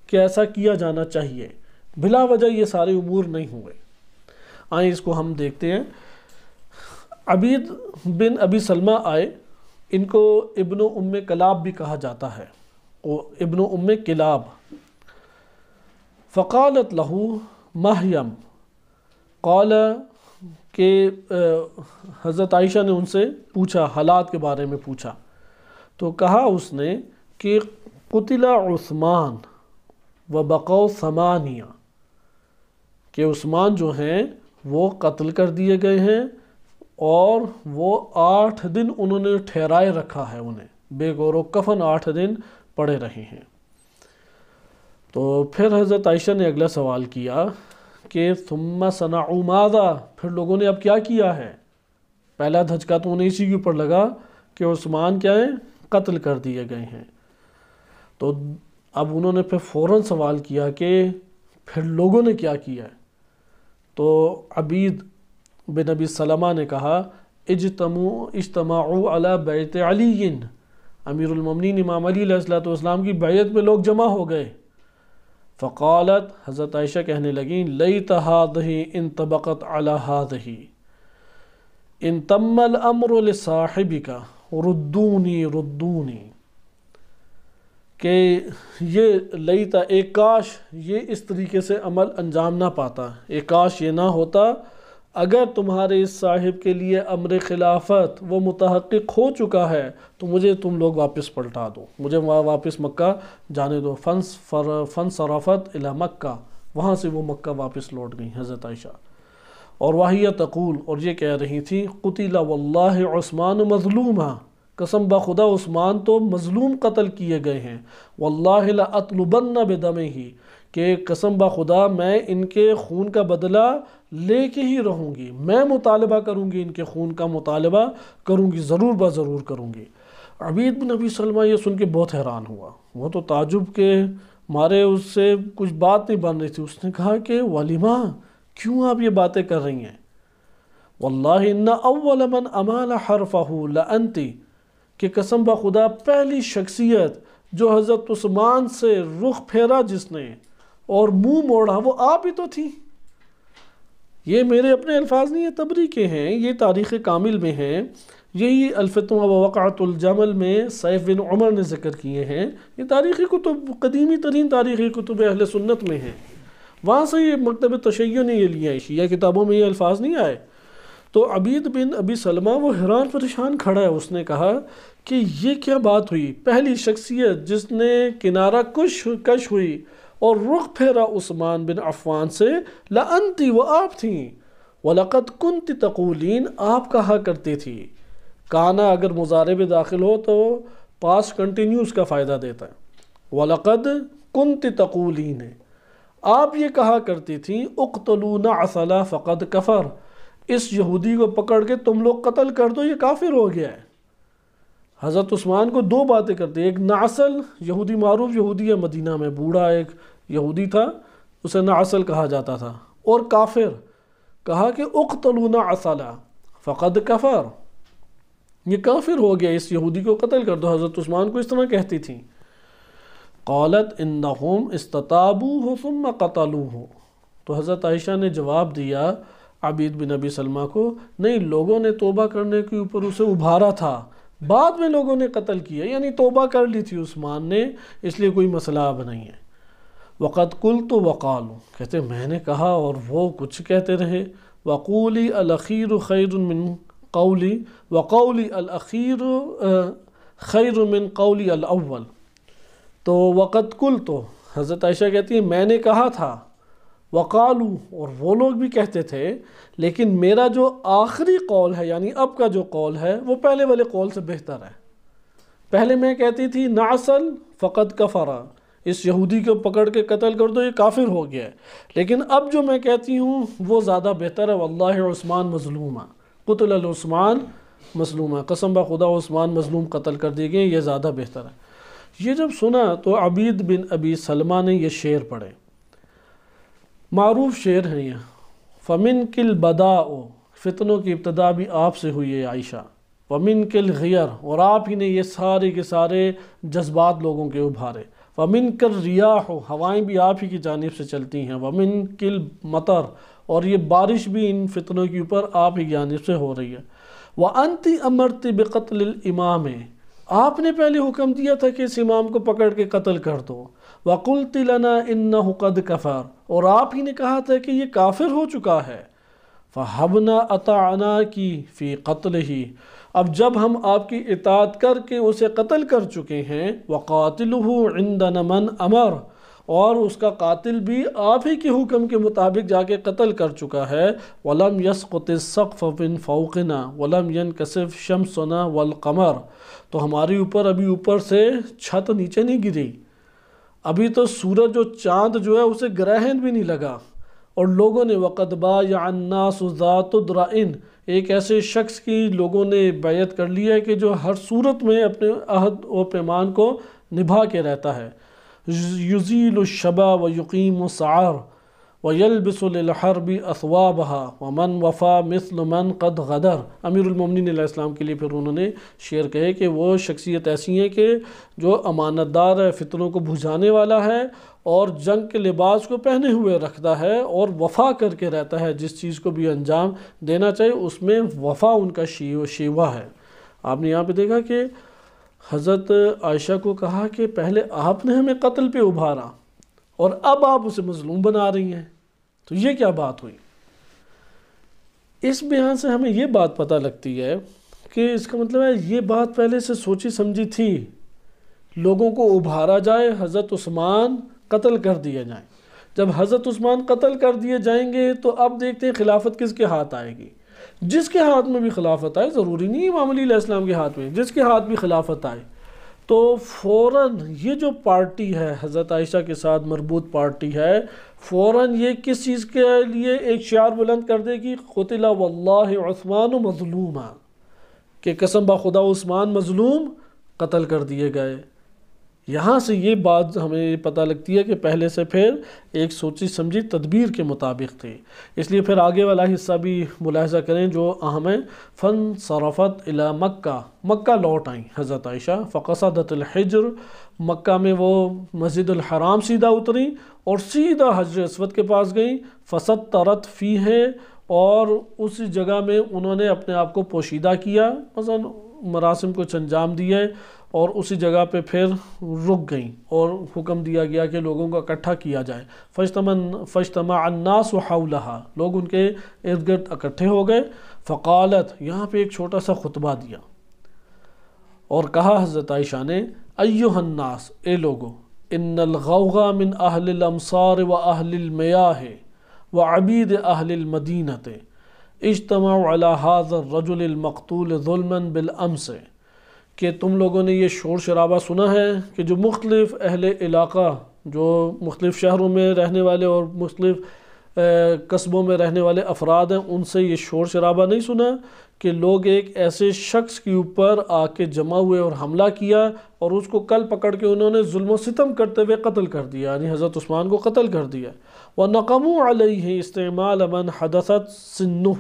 कि ऐसा किया जाना चाहिए बिला वजह ये सारे उमूर नहीं हुए आए इसको हम देखते हैं अबीद बिन अबी सलमा आए इनको इब्न उम कलाब भी कहा जाता है वो इब्न उम किलाब फ़कालत लहू माहियम कॉल के हज़रत आयशा ने उनसे पूछा हालात के बारे में पूछा तो कहा उसने कि कुतिला उस्मान व बकौ समानिया के उस्मान जो हैं वो कत्ल कर दिए गए हैं और वो आठ दिन उन्होंने ठहराए रखा है उन्हें बेगौर कफन आठ दिन पड़े रहे हैं तो फिर हज़रत आयशा ने अगला सवाल किया कि सुम्मा सना उमादा फिर लोगों ने अब क्या किया है पहला धचका तो उन्हें इसी के ऊपर लगा कि उस्मान क्या है कत्ल कर दिए गए हैं तो अब उन्होंने फिर फ़ौर सवाल किया कि फिर लोगों ने क्या किया है तो अबीद बिन नबी सलमा ने कहा इजतमु इजतमाऊ अला बैत अलीन अमीरमिन इमाम अलीसलाम की बैत में लोग जमा हो गए फ़कालत हज़रत आयशा कहने लगी लई तहादही इन तबक़त अलाहादही इन तमल अमर का रुद्दूनी रुद्दूनी के ये लई था एक काश ये इस तरीके से अमल अंजाम ना पाता एक काश ये ना होता अगर तुम्हारे इस साहिब के लिए अमर खिलाफत वो मुतहक़ हो चुका है तो मुझे तुम लोग वापस पलटा दो मुझे वहाँ वापस मक्का जाने दो फंस फर फन सराफत अला मक्का वहाँ से वो मक्का वापस लौट गई हज़रत आयशा और वाहिया तकूल और ये कह रही थी कुतिला वल्ल मज़लूम मजलूम कसम बखुदा उस्मान तो मजलूम कत्ल किए गए हैं वल्लाबन्ना बेदम ही कि कसम बखुदा मैं इनके खून का बदला ले के ही रहूँगी मैं मुतालबा करूँगी इनके खून का मुतालबा करूँगी ज़रूर ब ज़रूर करूँगी अबीद बिन नबी सलमा ये सुन के बहुत हैरान हुआ वो तो ताजुब के मारे उससे कुछ बात नहीं बन रही थी उसने कहा कि वालिमा क्यों आप ये बातें कर रही हैं वल्ला अव्वलमन अमान हरफ़ाहती कि कसम खुदा पहली शख्सियत जो हज़रत उस्मान से रुख फेरा जिसने और मुंह मोड़ा वो आप ही तो थी ये मेरे अपने अल्फाज नहीं है तबरी के हैं ये तारीख़ कामिल में हैं यही अल्फ़तमा वक़ातुलजमल में सैफ़ बिन उमर ने जिक्र किए हैं ये तारीख़ी कुतुब कदीमी तरीन तारीख़ी कुतुब अहल सुन्नत में हैं वहाँ से ये मकतब तशैय ने ये लिया हैं किताबों में ये अल्फाज नहीं आए तो अबीद बिन अबी सलमा वो हैरान परेशान खड़ा है उसने कहा कि ये क्या बात हुई पहली शख्सियत जिसने किनारा कुश कश हुई और रुख फेरा उस्मान बिन अफवान से लंती व आप थीं वलकत कुंत तकुलीन आप कहा करती थी काना अगर मुजारे में दाखिल हो तो पास कंटिन्यूस का फ़ायदा देता है वलकद कुंत तकुलीन है आप ये कहा करती थी उक्तलूना असला फ़कद कफ़र इस यहूदी को पकड़ के तुम लोग कत्ल कर दो ये काफिर हो गया है हज़रत उस्मान को दो बातें करते एक नासल यहूदी मरूफ यहूदी है मदीना में बूढ़ा एक यहूदी था उसे नासल कहा जाता था और काफिर कहा कि उख तलूना असला फ़कद कफ़र ये काफिर हो गया इस यहूदी को कत्ल कर दो हज़रत उस्मान को इस तरह कहती थी कौलत इन दम इस्तताबू हो सुम कतलू हो तो हज़रत आयशा ने जवाब दिया आबिद बिन नबी सलमा को नहीं लोगों ने तोबा करने के ऊपर उसे उभारा था बाद में लोगों ने कत्ल किया यानी तोबा कर ली थी उस्मान ने इसलिए कोई मसला नहीं है वक़त कुल तो वक़ालू कहते मैंने कहा और वो कुछ कहते रहे वक़ूली अलखीर खैर कौली वक़ौली अलखीर खैर उमिन कौली अलावल तो वक़त कुल तो हज़रत आयशा कहती है मैंने कहा था वकालू और वो लोग भी कहते थे लेकिन मेरा जो आखिरी कौल है यानी अब का जो कॉल है वो पहले वाले कौल से बेहतर है पहले मैं कहती थी नासल फ़कत कफ़रा इस यहूदी को पकड़ के कत्ल कर दो ये काफिर हो गया है लेकिन अब जो मैं कहती हूँ वो ज़्यादा बेहतर है वल्लाह मज़लूम मजलूमा कुतलस्मान उस्मान कसम ब खुदा मजलूम कत्ल कर दिए गए ये ज़्यादा बेहतर है ये जब सुना तो अबीद बिन अबी सलमा ने यह शेर पढ़े मरूफ शेर हैं यह फ़मिन किल बदा ओ फितनों की इब्तदा भी आपसे हुई है आयशा वमिन किल गियर और आप ही ने ये सारे के सारे जज्बात लोगों के उभारे वमिन कर रिया हो हवाएँ भी आप ही की जानब से चलती हैं वमिन किल मतर और ये बारिश भी इन फितनों के ऊपर आप ही जानब से हो रही है व अंति अमरती बेकतल इमाम आपने पहले हुक्म दिया था कि इस इमाम को पकड़ के कत्ल कर दो वकुल तिलना इन्ना हुकद कफ़ार और आप ही ने कहा था कि ये काफिर हो चुका है फ़हबना अताना की फ़ी कत्ल ही अब जब हम आपकी इतात करके उसे कत्ल कर चुके हैं वक़ातिल मन अमर और उसका कातिल भी आप ही के हुक्म के मुताबिक जाके कत्ल कर चुका है वलम यसक़फ़िन फ़ौकना वलम यन कसफ़ सना वलकमर तो हमारे ऊपर अभी ऊपर से छत नीचे नहीं गिरी अभी तो सूरज और चाँद जो है उसे ग्रहण भी नहीं लगा और लोगों ने वक़दबा या अन्ना सुजातुद्राइन एक ऐसे शख्स की लोगों ने बैत कर ली है कि जो हर सूरत में अपने अहद और पैमान को निभा के रहता है युजील शबा व यकीम सार बहा व वमन वफ़ा मिसल मन कद गदर अमीरमिनम के लिए फिर उन्होंने शेर कहे कि वो शख्सियत ऐसी हैं कि जो अमानतदार है फितरों को भुझाने वाला है और जंग के लिबास को पहने हुए रखता है और वफ़ा करके रहता है जिस चीज़ को भी अंजाम देना चाहिए उसमें वफ़ा उनका शेव शेवा है आपने यहाँ पर देखा कि हज़रत आयशा को कहा कि पहले आपने हमें कत्ल पर उभारा और अब आप उसे मजलूम बना रही हैं तो ये क्या बात हुई इस बयान से हमें ये बात पता लगती है कि इसका मतलब है ये बात पहले से सोची समझी थी लोगों को उभारा जाए हज़रत उस्मान कत्ल कर दिए जाए जब हज़रत उस्मान कत्ल कर दिए जाएंगे तो अब देखते हैं खिलाफत किसके हाथ आएगी जिसके हाथ में भी खिलाफत आए ज़रूरी नहीं इमाम इस्लाम के हाथ में जिसके हाथ भी खिलाफत आए तो फ़ौर ये जो पार्टी है हज़रत आयशा के साथ मरबूत पार्टी है फ़ौर ये किस चीज़ के लिए एक शार बुलंद कर देगी ख़ुतला वल्लास्मान मजलूम के कसम खुदा उस्मान मजलूम कत्ल कर दिए गए यहाँ से ये बात हमें पता लगती है कि पहले से फिर एक सोची समझी तदबीर के मुताबिक थे इसलिए फिर आगे वाला हिस्सा भी मुलाहजा करें जो हमें फ़न सराफ़त अला मक्का मक्का लौट आई हज़रत आयशा फ़कसदतलहजर मक्का में वो मस्जिद हराम सीधा उतरी और सीधा हजर असवद के पास गई फसद तरत फ़ी है और उस जगह में उन्होंने अपने आप को पोशीदा किया मसलन मरासम कुछ अंजाम दिए और उसी जगह पे फिर रुक गई और हुक्म दिया गया कि लोगों को इकट्ठा किया जाए फ़जतमन फ़जतमा अन्नास हाउलहा लोग उनके इर्द गिर्द इकट्ठे हो गए फ़कालत यहाँ पे एक छोटा सा खुतबा दिया और कहा हज़रत आयशा ने अयोहन्नास ए लोगो इनलगा मिन अहलमसार व अहलमया है व अबीद अहलमदीनत इजतमा हाज़र रजुलमकतूल बिलअम से कि तुम लोगों ने ये शोर शराबा सुना है कि जो मुख्तलिफ़ अहल इलाका जो मुख्तलिफ़ शहरों में रहने वाले और मुख्तलिफ़ कस्बों में रहने वाले अफराद हैं उनसे ये शोर शराबा नहीं सुना कि लोग एक ऐसे शख्स के ऊपर आके जमा हुए और हमला किया और उसको कल पकड़ के उन्होंने जुल्म सितम करते हुए कत्ल कर दिया यानी हज़रत उस्मान को कत्ल कर दिया व अलई है इस्तेमाल अमन हदसत सिन्नु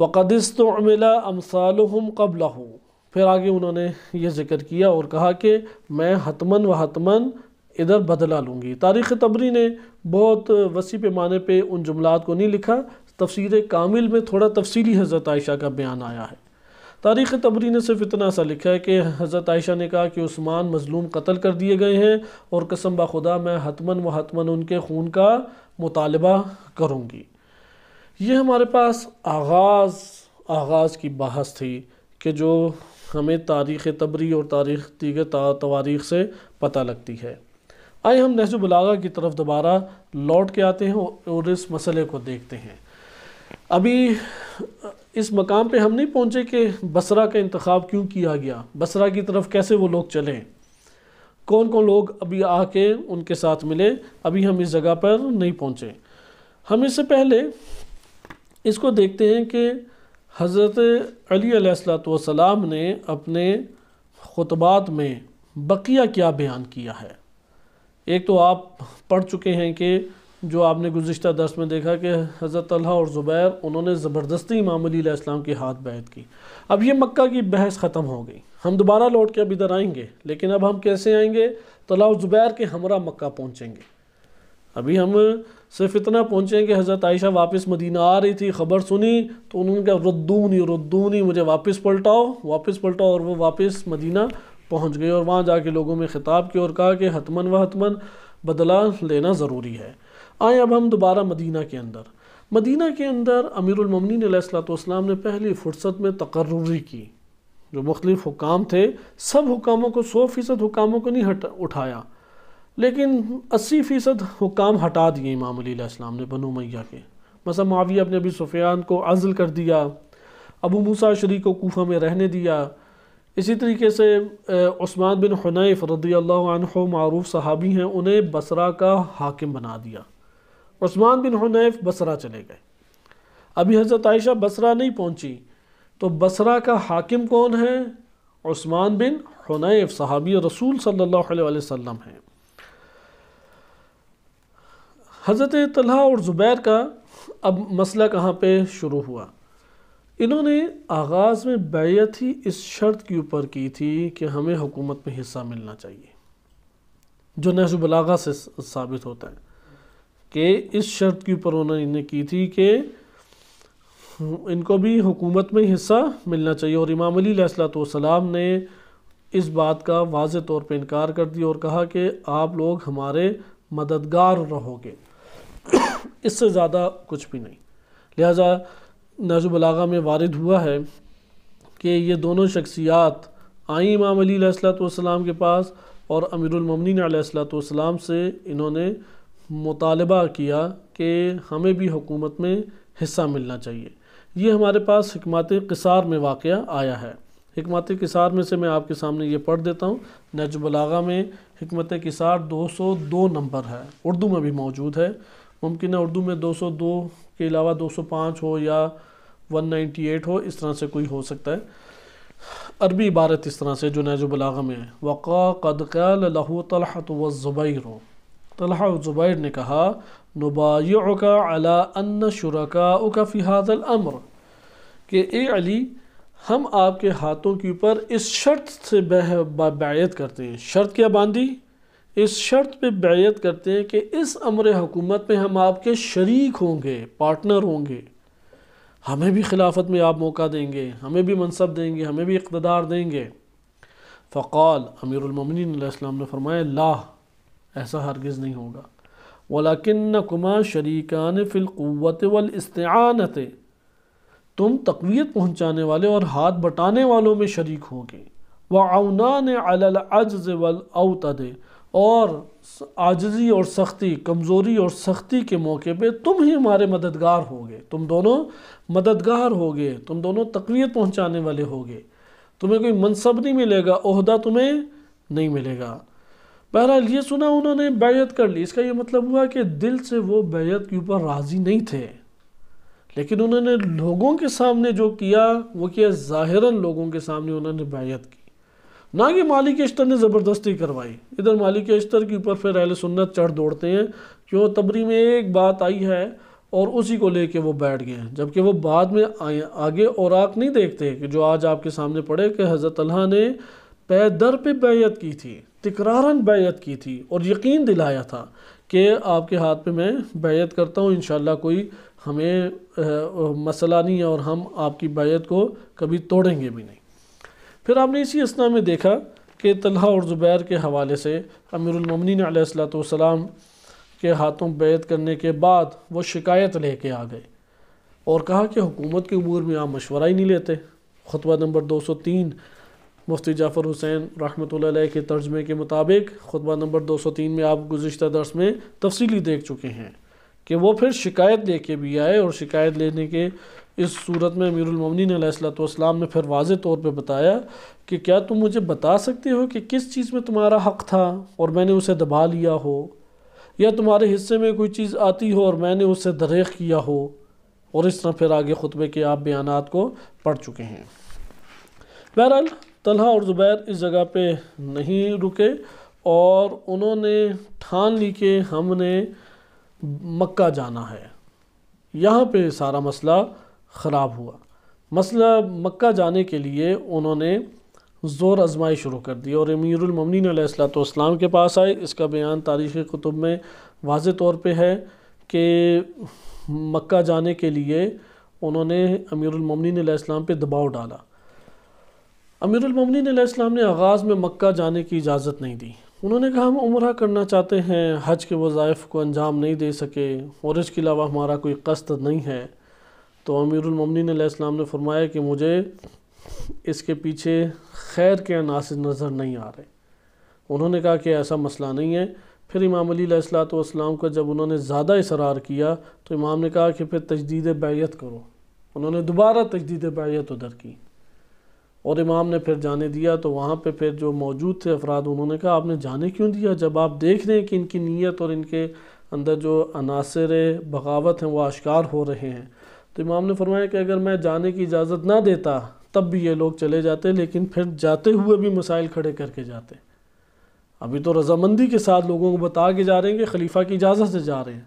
वक़दिस्त अमला अमसालहम कबला हूँ फिर आगे उन्होंने ये जिक्र किया और कहा कि मैं हतमन व हतमन इधर बदला लूँगी तारीख़ तबरी ने बहुत वसी पैमाने पर उन जुमलात को नहीं लिखा तफसर कामिल में थोड़ा तफसीली हज़रत आयशा का बयान आया है तारीख़ तबरी ने सिर्फ इतना सा लिखा है कि हज़रत आयशा ने कहा कि उस्मान मजलूम कत्ल कर दिए गए हैं और कसम खुदा मैं हतमन व हतमन उनके खून का मुतालबा करूँगी ये हमारे पास आगाज़ आगाज़ की बहस थी कि जो हमें तारीख़ तबरी और तारीख दीगर तवारीख से पता लगती है आए हम नहज बलागा की तरफ दोबारा लौट के आते हैं और इस मसले को देखते हैं अभी इस मकाम पे हम नहीं पहुँचे कि बसरा का इंतखब क्यों किया गया बसरा की तरफ कैसे वो लोग चलें कौन कौन लोग अभी आके उनके साथ मिले अभी हम इस जगह पर नहीं पहुँचे हम इससे पहले इसको देखते हैं कि हज़रत अली सलाम ने अपने ख़ुतबात में बकिया क्या बयान किया है एक तो आप पढ़ चुके हैं कि जो आपने गुज्त दस में देखा कि हज़रत अल्लाह और ज़ुबैर उन्होंने ज़बरदस्ती इमाम अलीसम के हाथ बैत की अब ये मक्का की बहस ख़त्म हो गई हम दोबारा लौट के अब इधर आएंगे लेकिन अब हम कैसे आएंगे तो अल्लाह और ज़ुबैर के हमरा मक्का पहुँचेंगे अभी हम सिर्फ इतना पहुँचे कि हज़रत आयशा वापस मदीना आ रही थी ख़बर सुनी तो उन्होंने कहा रद्दूनी रद्दूनी मुझे वापस पलटाओ वापस पलटाओ और वो वापस मदीना पहुँच गए और वहाँ जाके लोगों में ख़िताब किया और कहा कि हतमन व हतमन बदला लेना ज़रूरी है आए अब हम दोबारा मदीना के अंदर मदीना के अंदर अमीरमिन सलाम ने पहली फुर्सत में तकर्री की जो मुख्तफ हुकाम थे सब हुकामों को सौ फ़ीसद हुकामों को नहीं हट उठाया लेकिन अस्सी फ़ीसद हुकाम हटा दिए इमाम अलीम ने बनो मैया के मसा माविया अपने अभी सुफियान को अज़ल कर दिया अबू मूसा शरी को कोफा में रहने दिया इसी तरीके से उस्मान बिन हनैफ रदी मरूफ सहाबी हैं उन्हें बसरा का हाकिम बना दिया उस्मान बिन हनैफ बसरा चले गए अभी हज़रत आयशा बसरा नहीं पहुँची तो बसरा का हाकिम कौन है उस्मान बिन हनैफ सहाबी रसूल सल्ला वसम हैं हज़रत तलहा और ज़ुबैर का अब मसला कहाँ पे शुरू हुआ इन्होंने आगाज़ में बैत ही इस शर्त के ऊपर की थी कि हमें हुकूमत में हिस्सा मिलना चाहिए जो नहजुबलागा से साबित होता है कि इस शर्त के ऊपर उन्होंने की थी कि इनको भी हुकूमत में हिस्सा मिलना चाहिए और इमाम अली ने इस बात का वाज तौर पर इनकार कर दिया और कहा कि आप लोग हमारे मददगार रहोगे इससे ज़्यादा कुछ भी नहीं लिहाजा नजुबलागा में वारद हुआ है कि ये दोनों शख्सियात आई इमाम अली के पास और अमीरमिन सलाम से इन्होंने मुतालबा किया कि हमें भी हुकूमत में हिस्सा मिलना चाहिए ये हमारे पास हमत किसार में वाक़ आया है हमत किसार में से मैं आपके सामने ये पढ़ देता हूँ नजबलागा में हमत किसार दो नंबर है उर्दू में भी मौजूद है मुमकिन है उर्दू में 202 के अलावा 205 हो या 198 हो इस तरह से कोई हो सकता है अरबी इबारत इस तरह से जो नैज बलाग में है वक़ा कदकैल लहू तलहत व ज़ुबैर हो तलहा ज़ुबैर ने कहा नबायका अला अन शुरा का फ़िहादल अमर कि ए अली हम आपके हाथों के ऊपर इस शर्त से बैत करते हैं शर्त क्या बांधी इस शर्त पे बैत करते हैं कि इस अमर हुकूमत में हम आपके शरीक होंगे पार्टनर होंगे हमें भी खिलाफत में आप मौका देंगे हमें भी मनसब देंगे हमें भी इकतदार देंगे फ़क़ाल अमीरमिन ने फरमाया ला ऐसा हरगज़ नहीं होगा वलाकिन कुमार शरीकान फ़िलक़वत वलस्तानत तुम तकवीत पहुँचाने वाले और हाथ बटाने वालों में शरीक होंगे व अवनान अजज़ वल अवतदे और आजजी और सख्ती कमज़ोरी और सख्ती के मौके पे तुम ही हमारे मददगार होगे तुम दोनों मददगार होगे तुम दोनों तकवीत पहुंचाने वाले होगे तुम्हें कोई मनसब नहीं मिलेगा ओहदा तुम्हें नहीं मिलेगा बहरहाल ये सुना उन्होंने बैत कर ली इसका ये मतलब हुआ कि दिल से वो बैत के ऊपर राज़ी नहीं थे लेकिन उन्होंने लोगों के सामने जो किया वो किया ज़ाहिरन लोगों के सामने उन्होंने बैत की ना कि मालिक अश्तर ने ज़बरदस्ती करवाई इधर मालिक अश्तर के ऊपर फिर अहल सुन्नत चढ़ दौड़ते हैं क्यों तबरी में एक बात आई है और उसी को लेके वो बैठ गए जबकि वो बाद में आए आगे और आग नहीं देखते कि जो आज आपके सामने पड़े कि हज़रत अल्लाह ने पैदर पे बैत की थी तकरारन बैत की थी और यकीन दिलाया था कि आपके हाथ में मैं बैत करता हूँ इन कोई हमें आ, मसला नहीं है और हम आपकी बैत को कभी तोड़ेंगे भी नहीं फिर आपने इसी असना में देखा कि तलहा और ज़ुबैर के हवाले से अमीरमिन सलाम के हाथों बैत करने के बाद वो शिकायत लेके आ गए और कहा कि हुकूमत के उमूर में आप मशवरा ही नहीं लेते खुतबा नंबर दो सौ तीन मुफ्ती जाफ़र हुसैन रहमत के तर्जमे के मुताबिक खुतबा नंबर दो सौ तीन में आप गुज्त दर्स में तफसली देख चुके हैं कि वो फिर शिकायत लेके भी आए और शिकायत लेने के इस सूरत में अलैहिस्सलाम ने फिर वाज तौर पर बताया कि क्या तुम मुझे बता सकते हो कि किस चीज़ में तुम्हारा हक़ था और मैंने उसे दबा लिया हो या तुम्हारे हिस्से में कोई चीज़ आती हो और मैंने उसे दरेख किया हो और इस तरह फिर आगे ख़ुतबे के आप बयान को पढ़ चुके हैं बहरहाल तलहा और ज़ुबैर इस जगह पर नहीं रुके और उन्होंने ठान ली कि हमने मक्का जाना है यहाँ पे सारा मसला ख़राब हुआ मसला मक्का जाने के लिए उन्होंने ज़ोर आजमाई शुरू कर दी और अमीरमिन असलाम के पास आए इसका बयान तारीख़ कुतुब में वाज तौर पर है कि मक्का जाने के लिए उन्होंने अमीरमिन पर दबाव डाला अमीरमिन इस्लाम ने आगाज़ में मक्का जाने की इजाज़त नहीं दी उन्होंने कहा हम उम्र करना चाहते हैं हज के वज़ाइफ को अंजाम नहीं दे सके और इसके अलावा हमारा कोई कस्त नहीं है तो अमीरमिन ने फरमाया कि मुझे इसके पीछे खैर के अनासर नज़र नहीं आ रहे उन्होंने कहा कि ऐसा मसला नहीं है फिर इमाम अली सलाम का जब उन्होंने ज़्यादा इसरार किया तो इमाम ने कहा कि फिर तजदीद बैत करो उन्होंने दोबारा तजदीद बैत उधर की और इमाम ने फिर जाने दिया तो वहाँ पर फिर जो मौजूद थे अफराद उन्होंने कहा आपने जाने क्यों दिया जब आप देख रहे हैं कि इनकी नीयत और इनके अंदर जो अनासर बगावत हैं वो आश्कार हो रहे हैं तो इमाम ने फरमाया कि अगर मैं जाने की इजाज़त ना देता तब भी ये लोग चले जाते लेकिन फिर जाते हुए भी मसाइल खड़े करके जाते अभी तो रजामंदी के साथ लोगों को बता के जा रहे हैं कि खलीफा की इजाज़त से जा रहे हैं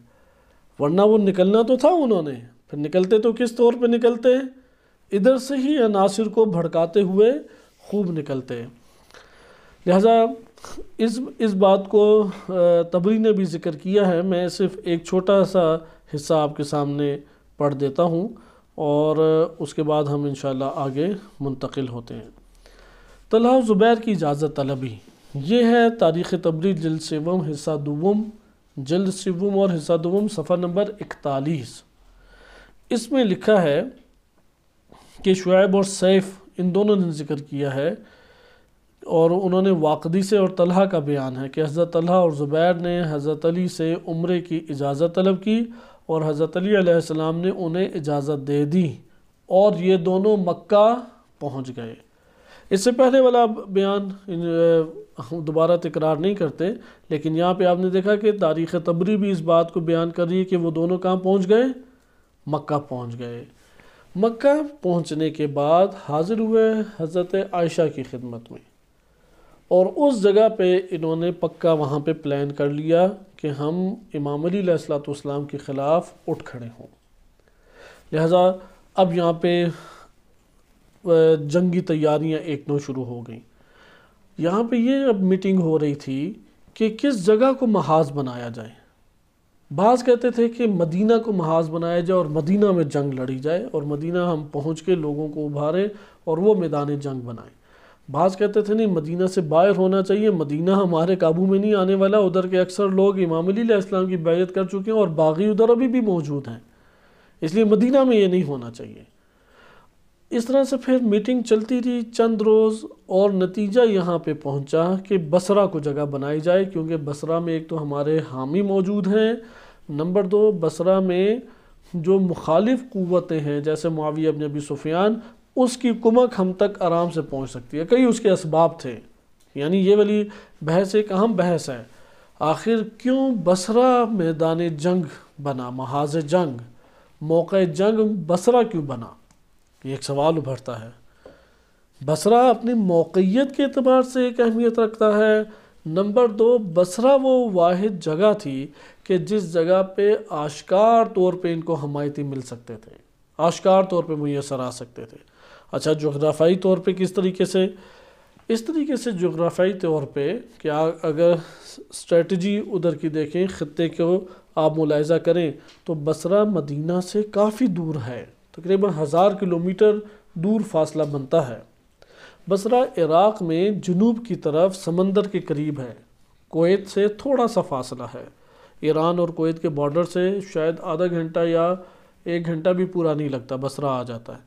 वरना वो निकलना तो था उन्होंने फिर निकलते तो किस तौर पर निकलते हैं इधर से ही अनासर को भड़काते हुए खूब निकलते हैं लिहाजा इस इस बात को तबरी ने भी जिक्र किया है मैं सिर्फ एक छोटा सा हिस्सा आपके सामने पढ़ देता हूँ और उसके बाद हम इन आगे मुंतकिल होते हैं तलहा ज़ुबैर की इजाज़त तलबी ये है तारीख़ तबरी जल्द सेवम हिस्सा दुवम जल्द सेवम और हिस्सा दुवम सफ़र नंबर इकतालीस इसमें लिखा है कि शुएब और सैफ़ इन दोनों ने जिक्र किया है और उन्होंने वाकदी से और तलहा का बयान है कि हज़रत तलहा और ज़ुबैर ने हज़रत अली से उम्र की इजाज़त तलब की और हज़रत अलीसम ने उन्हें इजाज़त दे दी और ये दोनों मक्का पहुँच गए इससे पहले वाला बयान हम दोबारा तकरार नहीं करते लेकिन यहाँ पे आपने देखा कि तारीख़ तबरी भी इस बात को बयान कर रही है कि वो दोनों कहाँ पहुँच गए मक्का पहुँच गए मक्का पहुँचने के बाद हाज़िर हुए हज़रत आयशा की खिदमत में और उस जगह पे इन्होंने पक्का वहाँ पे प्लान कर लिया कि हम इमाम अली सलाम के ख़िलाफ़ उठ खड़े हों लिहाजा अब यहाँ पे जंगी तैयारियाँ एक नौ शुरू हो गई यहाँ पे ये अब मीटिंग हो रही थी कि किस जगह को महाज बनाया जाए बाज़ कहते थे कि मदीना को महाज बनाया जाए और मदीना में जंग लड़ी जाए और मदीना हम पहुँच के लोगों को उभारें और वो मैदान जंग बनाएं बाज कहते थे नहीं मदीना से बाहर होना चाहिए मदीना हमारे काबू में नहीं आने वाला उधर के अक्सर लोग इमाम इस्लाम की बैत कर चुके हैं और बागी उधर अभी भी मौजूद हैं इसलिए मदीना में ये नहीं होना चाहिए इस तरह से फिर मीटिंग चलती रही चंद रोज़ और नतीजा यहाँ पे पहुँचा कि बसरा को जगह बनाई जाए क्योंकि बसरा में एक तो हमारे हामी मौजूद हैं नंबर दो बसरा में जो मुखालिफ क़वतें हैं जैसे माविया अब अबी सुफियान उसकी कुमक हम तक आराम से पहुंच सकती है कई उसके इसबाब थे यानी ये वाली बहस एक अहम बहस है आखिर क्यों बसरा मैदान जंग बना महाज जंग मौका जंग बसरा क्यों बना ये एक सवाल उभरता है बसरा अपनी मौक़ियत के अतबार से एक अहमियत रखता है नंबर दो बसरा वो वाद जगह थी कि जिस जगह पे आशकार तौर पे इनको हमायती मिल सकते थे आशकार तौर पे मुयसर आ सकते थे अच्छा जोग्राफाई तौर पे किस तरीके से इस तरीके से जोग्राफाई तौर पे क्या अगर स्ट्रेटजी उधर की देखें ख़त्े को आप मुलायजा करें तो बसरा मदीना से काफ़ी दूर है तकरीबन तो हज़ार किलोमीटर दूर फासला बनता है बसरा इराक़ में जनूब की तरफ समंदर के करीब है कोत से थोड़ा सा फासला है ईरान और कोत के बॉर्डर से शायद आधा घंटा या एक घंटा भी पूरा नहीं लगता बसरा आ जाता है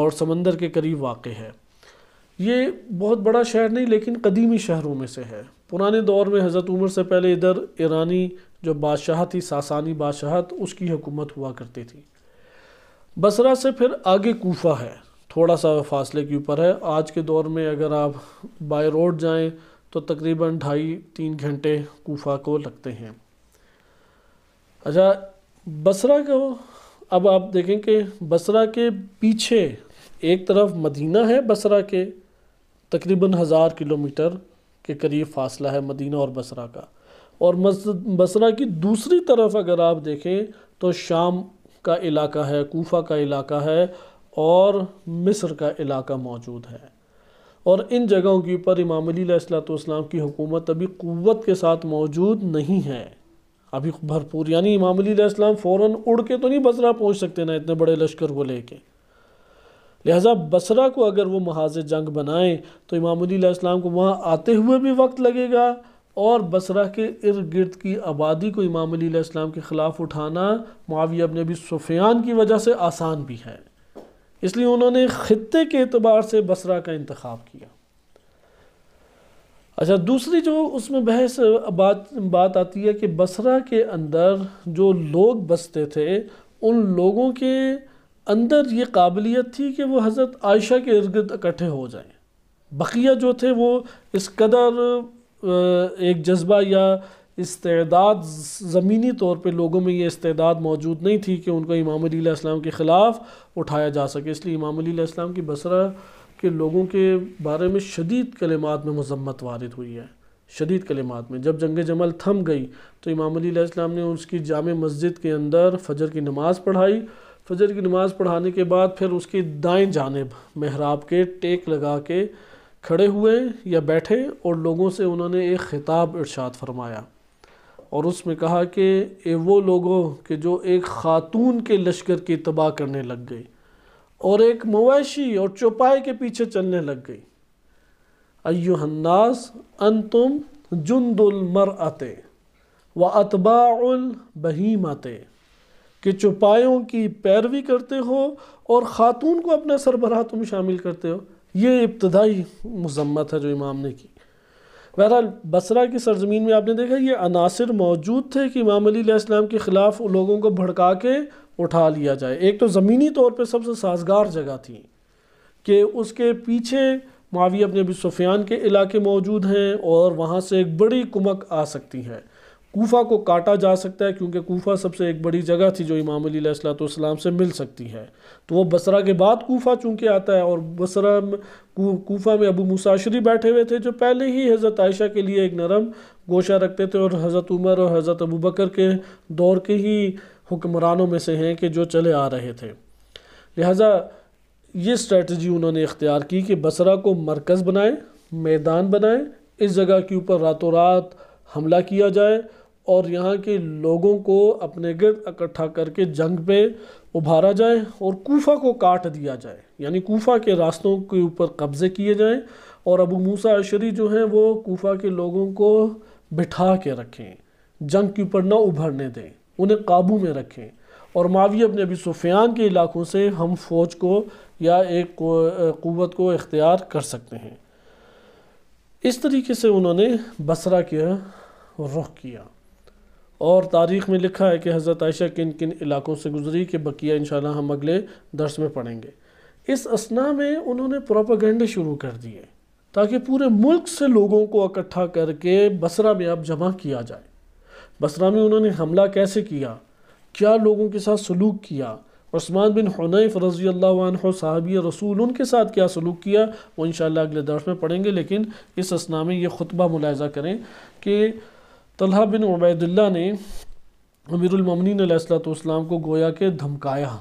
और समंदर के करीब वाक़ है ये बहुत बड़ा शहर नहीं लेकिन कदीमी शहरों में से है पुराने दौर में हज़रत उमर से पहले इधर ईरानी जो बादशाह थी सासानी बादशाहत तो उसकी हुकूमत हुआ करती थी बसरा से फिर आगे कोफा है थोड़ा सा फासले के ऊपर है आज के दौर में अगर आप बाय रोड जाएं तो तकरीबन ढाई तीन घंटे कोफा को लगते हैं अच्छा बसरा को अब आप देखें कि बसरा के पीछे एक तरफ मदीना है बसरा के तकरीबन हज़ार किलोमीटर के करीब फासला है मदीना और बसरा का और बसरा की दूसरी तरफ अगर आप देखें तो शाम का इलाका है कोफा का इलाका है और मिस्र का इलाका मौजूद है और इन जगहों के ऊपर इमाम अली सलाम की हुकूमत अभी क़वत के साथ मौजूद नहीं है अभी भरपूर यानी इमाम इस्लाम फ़ौरन उड़ के तो नहीं बसरा पहुँच सकते ना इतने बड़े लश्कर को लेके लिहाजा बसरा को अगर वो महाज जंग बनाएं तो इमाम इस्लाम को वहाँ आते हुए भी वक्त लगेगा और बसरा के इर्द गिर्द की आबादी को इमाम इस्लाम के ख़िलाफ़ उठाना माविया अपने भी सुफियान की वजह से आसान भी है इसलिए उन्होंने ख़त्े के अतबार से बसरा का इंतखब किया अच्छा दूसरी जो उसमें बहस बात बात आती है कि बसरा के अंदर जो लोग बसते थे उन लोगों के अंदर ये काबिलियत थी कि वो हज़रत आयशा के इर्द गिर्द इकट्ठे हो जाएं बकिया जो थे वो इस कदर एक जज्बा या इस्तेदाद ज़मीनी तौर पे लोगों में ये इस्तेदाद मौजूद नहीं थी कि उनको इमाम अलीम के ख़िलाफ़ उठाया जा सके इसलिए इमाम अलीम की बसरा कि लोगों के बारे में शदीद कलमात में मजम्मत वारद हुई है शदीद कलमात में जब जंग जमल थम गई तो इमाम अलीस्म ने उसकी जाम मस्जिद के अंदर फजर की नमाज़ पढ़ाई फजर की नमाज़ पढ़ाने के बाद फिर उसकी दाएं जानब महराब के टेक लगा के खड़े हुए या बैठे और लोगों से उन्होंने एक ख़िताब इर्शाद फरमाया और उसमें कहा कि ये वो लोगों के जो एक ख़ातून के लश्कर की तबाह करने लग गई और एक मवैशी और चौपाए के पीछे चलने लग गई अयुहन्नास अंतुम जुंदुल मर आते व अतबाउल बहीम आते कि चौपायों की पैरवी करते हो और ख़ातून को अपना सरबराह तुम शामिल करते हो ये इब्तदाई मजम्मत है जो इमाम ने की बहरहाल बसरा की सरजमीन में आपने देखा ये अनासर मौजूद थे कि इमाम इस्लाम के ख़िलाफ़ लोगों को भड़का के उठा लिया जाए एक तो ज़मीनी तौर पर सबसे साजगार जगह थी कि उसके पीछे माविया अपने अबी सुफियान के इलाके मौजूद हैं और वहाँ से एक बड़ी कुमक आ सकती है कोफा को काटा जा सकता है क्योंकि कोफा सबसे एक बड़ी जगह थी जो इमाम अलीसलाम से मिल सकती है तो वो बसरा के बाद कोफा चूँकि आता है और बसरा कोफा में अबू मुसाशरी बैठे हुए थे जो पहले ही हज़रत आयशा के लिए एक नरम गोशा रखते थे और हज़रत उमर और हज़रत अबू बकर के दौर के ही हुक्मरानों में से हैं कि जो चले आ रहे थे लिहाजा ये स्ट्रेटजी उन्होंने इख्तियार की कि बसरा को मरकज़ बनाएं मैदान बनाएं इस जगह के ऊपर रातों रात हमला किया जाए और यहाँ के लोगों को अपने गिरद इकट्ठा करके जंग पे उभारा जाए और कोफा को काट दिया जाए यानी कोफा के रास्तों के ऊपर कब्ज़े किए जाएं और अबू मूसा अशरी जो हैं वो कोफा के लोगों को बिठा के रखें जंग के ऊपर ना उभरने दें उन्हें काबू में रखें और माविया अपने अभी सुफियान के इलाकों से हम फ़ौज को या एक क़वत को इख्तियार कर सकते हैं इस तरीके से उन्होंने बसरा के रुख किया और तारीख़ में लिखा है कि हज़रत आयशा किन किन इलाकों से गुजरी कि बकिया इन हम अगले दर्स में पढ़ेंगे इस असना में उन्होंने प्रोपागेंडे शुरू कर दिए ताकि पूरे मुल्क से लोगों को इकट्ठा करके बसरा में अब जमा किया जाए बसरा में उन्होंने हमला कैसे किया क्या लोगों के साथ सलूक किया उस्मान बिन हनैफ रज़ी अल्लाह साहबी रसूल उनके साथ क्या सलूक किया वो इन अगले दर्श में पढ़ेंगे लेकिन इस असना में ये खुतबा मुलायजा करें कि तलहा बिन उबैदुल्ला ने सलाम को गोया के धमकाया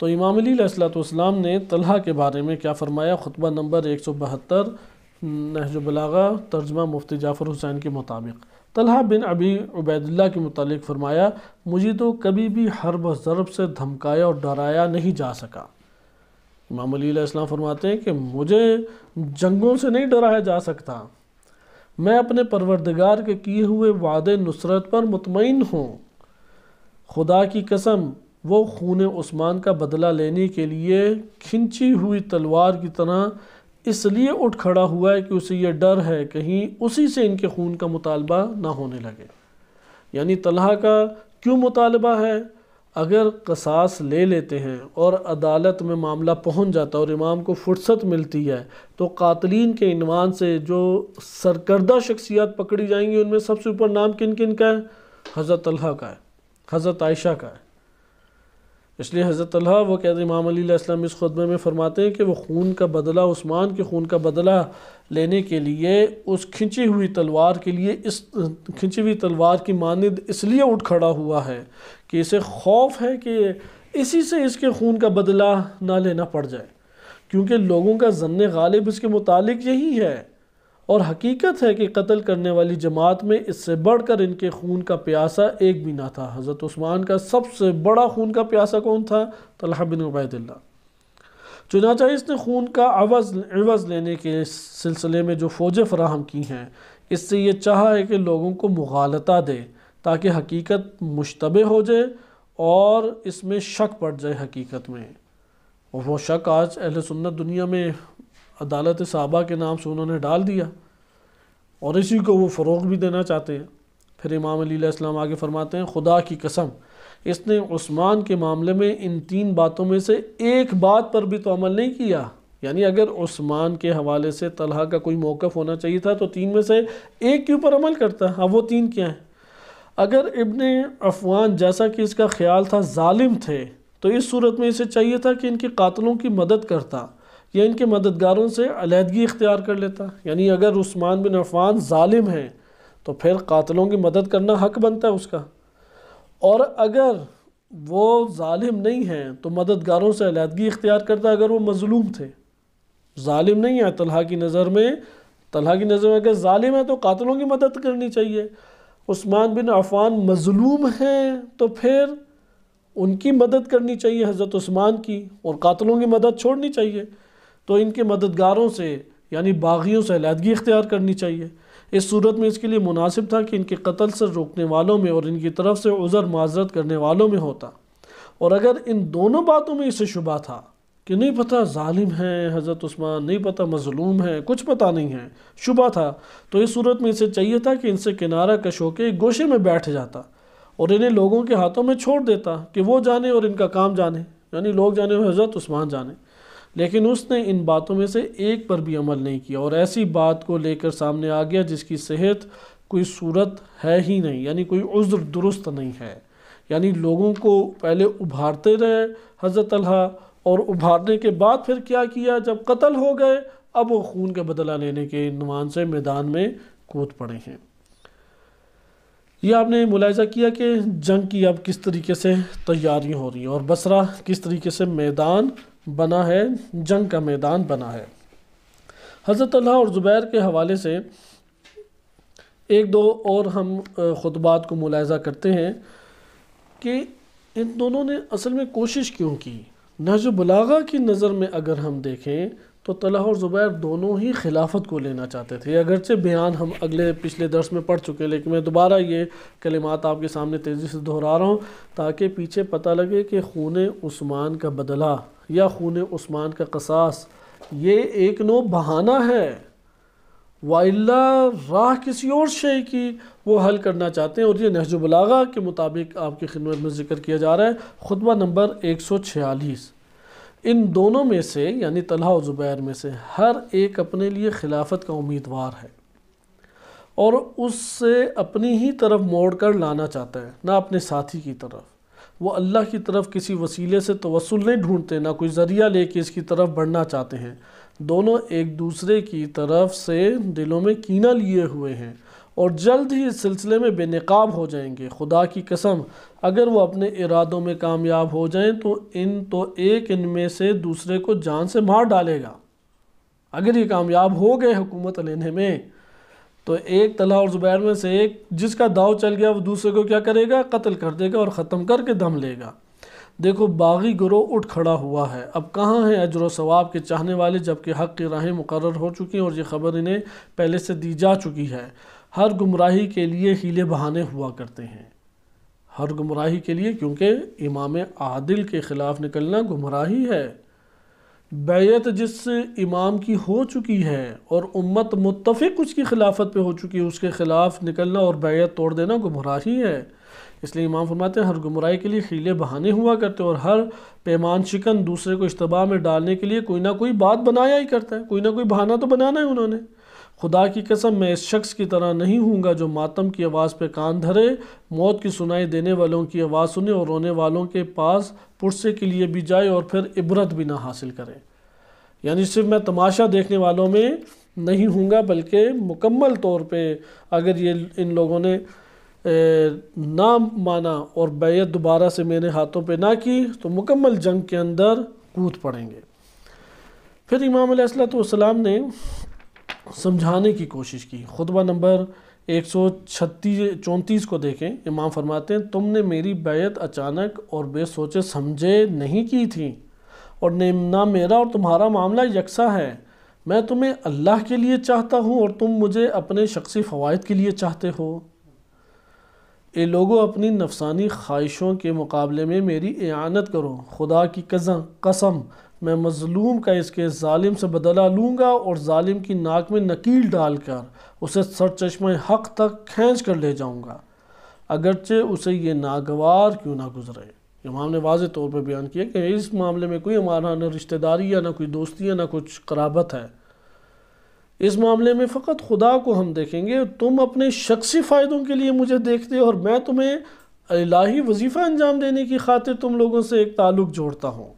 तो इमाम सलाम ने तलहा के बारे में क्या फ़रमाया खुतबा नंबर एक सौ बहत्तर नहजबलागा तर्जमा मुफ्ती जाफ़र हुसैन के मुताबिक तलहा बिन अभी उबैदुल्ला के मतलब फ़रमाया मुझे तो कभी भी हर ज़रब से धमकाया और डराया नहीं जा सका इमाम इस्लाम फरमाते हैं कि मुझे जंगों से नहीं डराया जा सकता मैं अपने परवरदगार के किए हुए वादे नुसरत पर मुतमिन हूँ खुदा की कसम वो खून उस्मान का बदला लेने के लिए खिंची हुई तलवार की तरह इसलिए उठ खड़ा हुआ है कि उसे यह डर है कहीं उसी से इनके खून का मुतालबा ना होने लगे यानी तलहा का क्यों मुतालबा है अगर कसास ले लेते हैं और अदालत में मामला पहुंच जाता है और इमाम को फुर्सत मिलती है तो कातलीन के इनवान से जो सरकर्दा शख्सियात पकड़ी जाएंगी उनमें सबसे ऊपर नाम किन किन का है हज़रत का है हज़रत आयशा का है इसलिए हज़रत वो कहते इमाम अलीसम इस खुतबे में फ़रमाते हैं कि वह खून का बदला उस्मान के खून का बदला लेने के लिए उस खिंची हुई तलवार के लिए इस खिंची हुई तलवार की मानद इसलिए उठ खड़ा हुआ है कि इसे खौफ है कि इसी से इसके खून का बदला ना लेना पड़ जाए क्योंकि लोगों का जन्न गालिब इसके मुतालिक यही है और हकीकत है कि कत्ल करने वाली जमात में इससे बढ़कर इनके खून का प्यासा एक भी ना था हज़रत उस्मान का सबसे बड़ा खून का प्यासा कौन था तलहा बिन उबैदुल्ला चुनाचा इसने खून का अवज़ अवज़ लेने के सिलसिले में जो फ़ौजें फराहम की हैं इससे ये चाह है कि लोगों को मुगालता दे ताकि हकीकत मुशतब हो जाए और इसमें शक पड़ जाए हकीकत में वो शक आज अहल सुन्नत दुनिया में अदालत साहबा के नाम से उन्होंने डाल दिया और इसी को वो फ़रोग भी देना चाहते हैं फिर इमाम अलीसम आगे फरमाते हैं खुदा की कसम इसने उस्मान के मामले में इन तीन बातों में से एक बात पर भी तो अमल नहीं किया यानी अगर उस्मान के हवाले से तलहा का कोई मौक़ होना चाहिए था तो तीन में से एक के ऊपर अमल करता अब वो तीन क्या हैं अगर इबन अफवान जैसा कि इसका ख्याल था ालिम थे तो इस सूरत में इसे चाहिए था कि इनके कातलों की मदद करता या इनके मददगारों से अलीहदगी इख्तियार कर लेता यानी अगर उस्मान बिन अफान ालिम हैं तो फिर कातलों की मदद करना हक बनता है उसका और अगर वो ालिम नहीं हैं तो मददगारों से अलीहदगी इख्तियार करता अगर वो मजलूम थे ालिम नहीं है तलहा की नज़र में तलहा की नज़र में अगर ालिम है तो कातलों की मदद करनी चाहिए उस्मान बिन अफान मजलूम हैं तो फिर उनकी मदद करनी चाहिए हज़रत उस्मान की और कातलों की मदद छोड़नी चाहिए तो इनके मददगारों से यानी बागियों से अलीहदगी इख्तियार करनी चाहिए इस सूरत में इसके लिए मुनासिब था कि इनके कत्ल से रोकने वालों में और इनकी तरफ से उज़र माजरत करने वालों में होता और अगर इन दोनों बातों में इसे शुबा था कि नहीं पता ालिम है हज़रत उस्मान नहीं पता मजलूम है कुछ पता नहीं है शुबा था तो इस सूरत में इसे चाहिए था कि इनसे किनारा कश होकर गोशे में बैठ जाता और इन्हें लोगों के हाथों में छोड़ देता कि वो जाने और इनका काम जाने यानी लोग जाने और हज़रत उस्मान जाने लेकिन उसने इन बातों में से एक पर भी अमल नहीं किया और ऐसी बात को लेकर सामने आ गया जिसकी सेहत कोई सूरत है ही नहीं यानी कोई उज्र दुरुस्त नहीं है यानी लोगों को पहले उभारते रहे हज़रत अल्हा और उभारने के बाद फिर क्या किया जब कत्ल हो गए अब वो खून का बदला लेने के नुमान से मैदान में कूद पड़े हैं ये आपने मुलायजा किया कि जंग की अब किस तरीके से तैयारियाँ हो रही हैं और बसरा किस तरीके से मैदान बना है जंग का मैदान बना है हज़रत और ज़ुबैर के हवाले से एक दो और हम ख़ुतबात को मुलायजा करते हैं कि इन दोनों ने असल में कोशिश क्यों की नहज बलागा की नज़र में अगर हम देखें तो तलह और ज़ुबैर दोनों ही खिलाफत को लेना चाहते थे अगरचे बयान हम अगले पिछले दर्स में पढ़ चुके हैं लेकिन मैं दोबारा ये कलिमात आपके सामने तेज़ी से दोहरा रहा हूँ ताकि पीछे पता लगे कि खून उस्मान का बदला या खून उस्मान का कसास ये एक नो बहाना है वाइल्ला राह किसी और शे की वो हल करना चाहते हैं और ये नहजुबलागा के मुताबिक आपकी खिदमत में ज़िक्र किया जा रहा है खुतबा नंबर एक सौ छियालीस इन दोनों में से यानी तलहा और ज़ुबैर में से हर एक अपने लिए खिलाफत का उम्मीदवार है और उससे अपनी ही तरफ मोड़ कर लाना चाहता है ना अपने साथी की तरफ वो अल्लाह की तरफ किसी वसीले से तवसल नहीं ढूंढते ना कोई ज़रिया लेके इसकी तरफ बढ़ना चाहते हैं दोनों एक दूसरे की तरफ से दिलों में कीना लिए हुए हैं और जल्द ही इस सिलसिले में बेनकाब हो जाएंगे खुदा की कसम अगर वो अपने इरादों में कामयाब हो जाएं तो इन तो एक इनमें से दूसरे को जान से मार डालेगा अगर ये कामयाब हो गए हुकूमत लेने में तो एक तला और ज़ुबैर में से एक जिसका दाव चल गया वो दूसरे को क्या करेगा कत्ल कर देगा और ख़त्म करके दम लेगा देखो बागी ग्रोह उठ खड़ा हुआ है अब कहाँ हैं अजर सवाब के चाहने वाले जबकि हक़ की राहें मुकर हो चुकी हैं और ये ख़बर इन्हें पहले से दी जा चुकी है हर गुमराही के लिए हीले बहाने हुआ करते हैं हर गुमराही के लिए क्योंकि इमाम आदिल के ख़िलाफ़ निकलना गुमराही है बैत जिस इमाम की हो चुकी है और उम्मत मुतफ़ उसकी खिलाफत पे हो चुकी है उसके ख़िलाफ़ निकलना और बैत तोड़ देना गुमराह ही है इसलिए इमाम फरमाते हैं हर गुमराह के लिए खीले बहाने हुआ करते और हर पैमान शिकन दूसरे को इश्तबा में डालने के लिए कोई ना कोई बात बनाया ही करता है कोई ना कोई बहाना तो बनाना है उन्होंने खुदा की कसम मैं इस शख्स की तरह नहीं हूँगा जो मातम की आवाज़ पे कान धरे मौत की सुनाई देने वालों की आवाज़ सुने और रोने वालों के पास पुरसे के लिए भी जाए और फिर इबरत भी ना हासिल करें यानी सिर्फ मैं तमाशा देखने वालों में नहीं हूँगा बल्कि मुकम्मल तौर पर अगर ये इन लोगों ने ना माना और बैत दोबारा से मेरे हाथों पर ना की तो मुकम्मल जंग के अंदर कूद पड़ेंगे फिर इमाम सलाम ने समझाने की कोशिश की खुतबा नंबर एक सौ छत्तीस चौंतीस को देखें इमाम फरमाते हैं तुमने मेरी बैत अचानक और बेसोचे समझे नहीं की थी और ना मेरा और तुम्हारा मामला यकसा है मैं तुम्हें अल्लाह के लिए चाहता हूँ और तुम मुझे अपने शख्सी फ़वाद के लिए चाहते हो ये लोगों अपनी नफसानी ख्वाहिशों के मुकाबले में मेरी इयानत करो खुदा की कज कसम मैं मज़लूम का इसके ालिम से बदला लूँगा और ालिम की नाक में नकील डालकर उसे चश्मे हक तक खींच कर ले जाऊँगा अगरचे उसे ये नागवार क्यों ना गुजरे इमाम ने वाज तौर पर बयान किया कि इस मामले में कोई हमारा ना रिश्तेदारी या ना कोई दोस्ती या ना कुछ कराबत है इस मामले में फ़कत खुदा को हम देखेंगे तुम अपने शख्सी फ़ायदों के लिए मुझे देखते हो और मैं तुम्हें अलाही वजीफ़ा अंजाम देने की खातिर तुम लोगों से एक ताल्लुक़ जोड़ता हूँ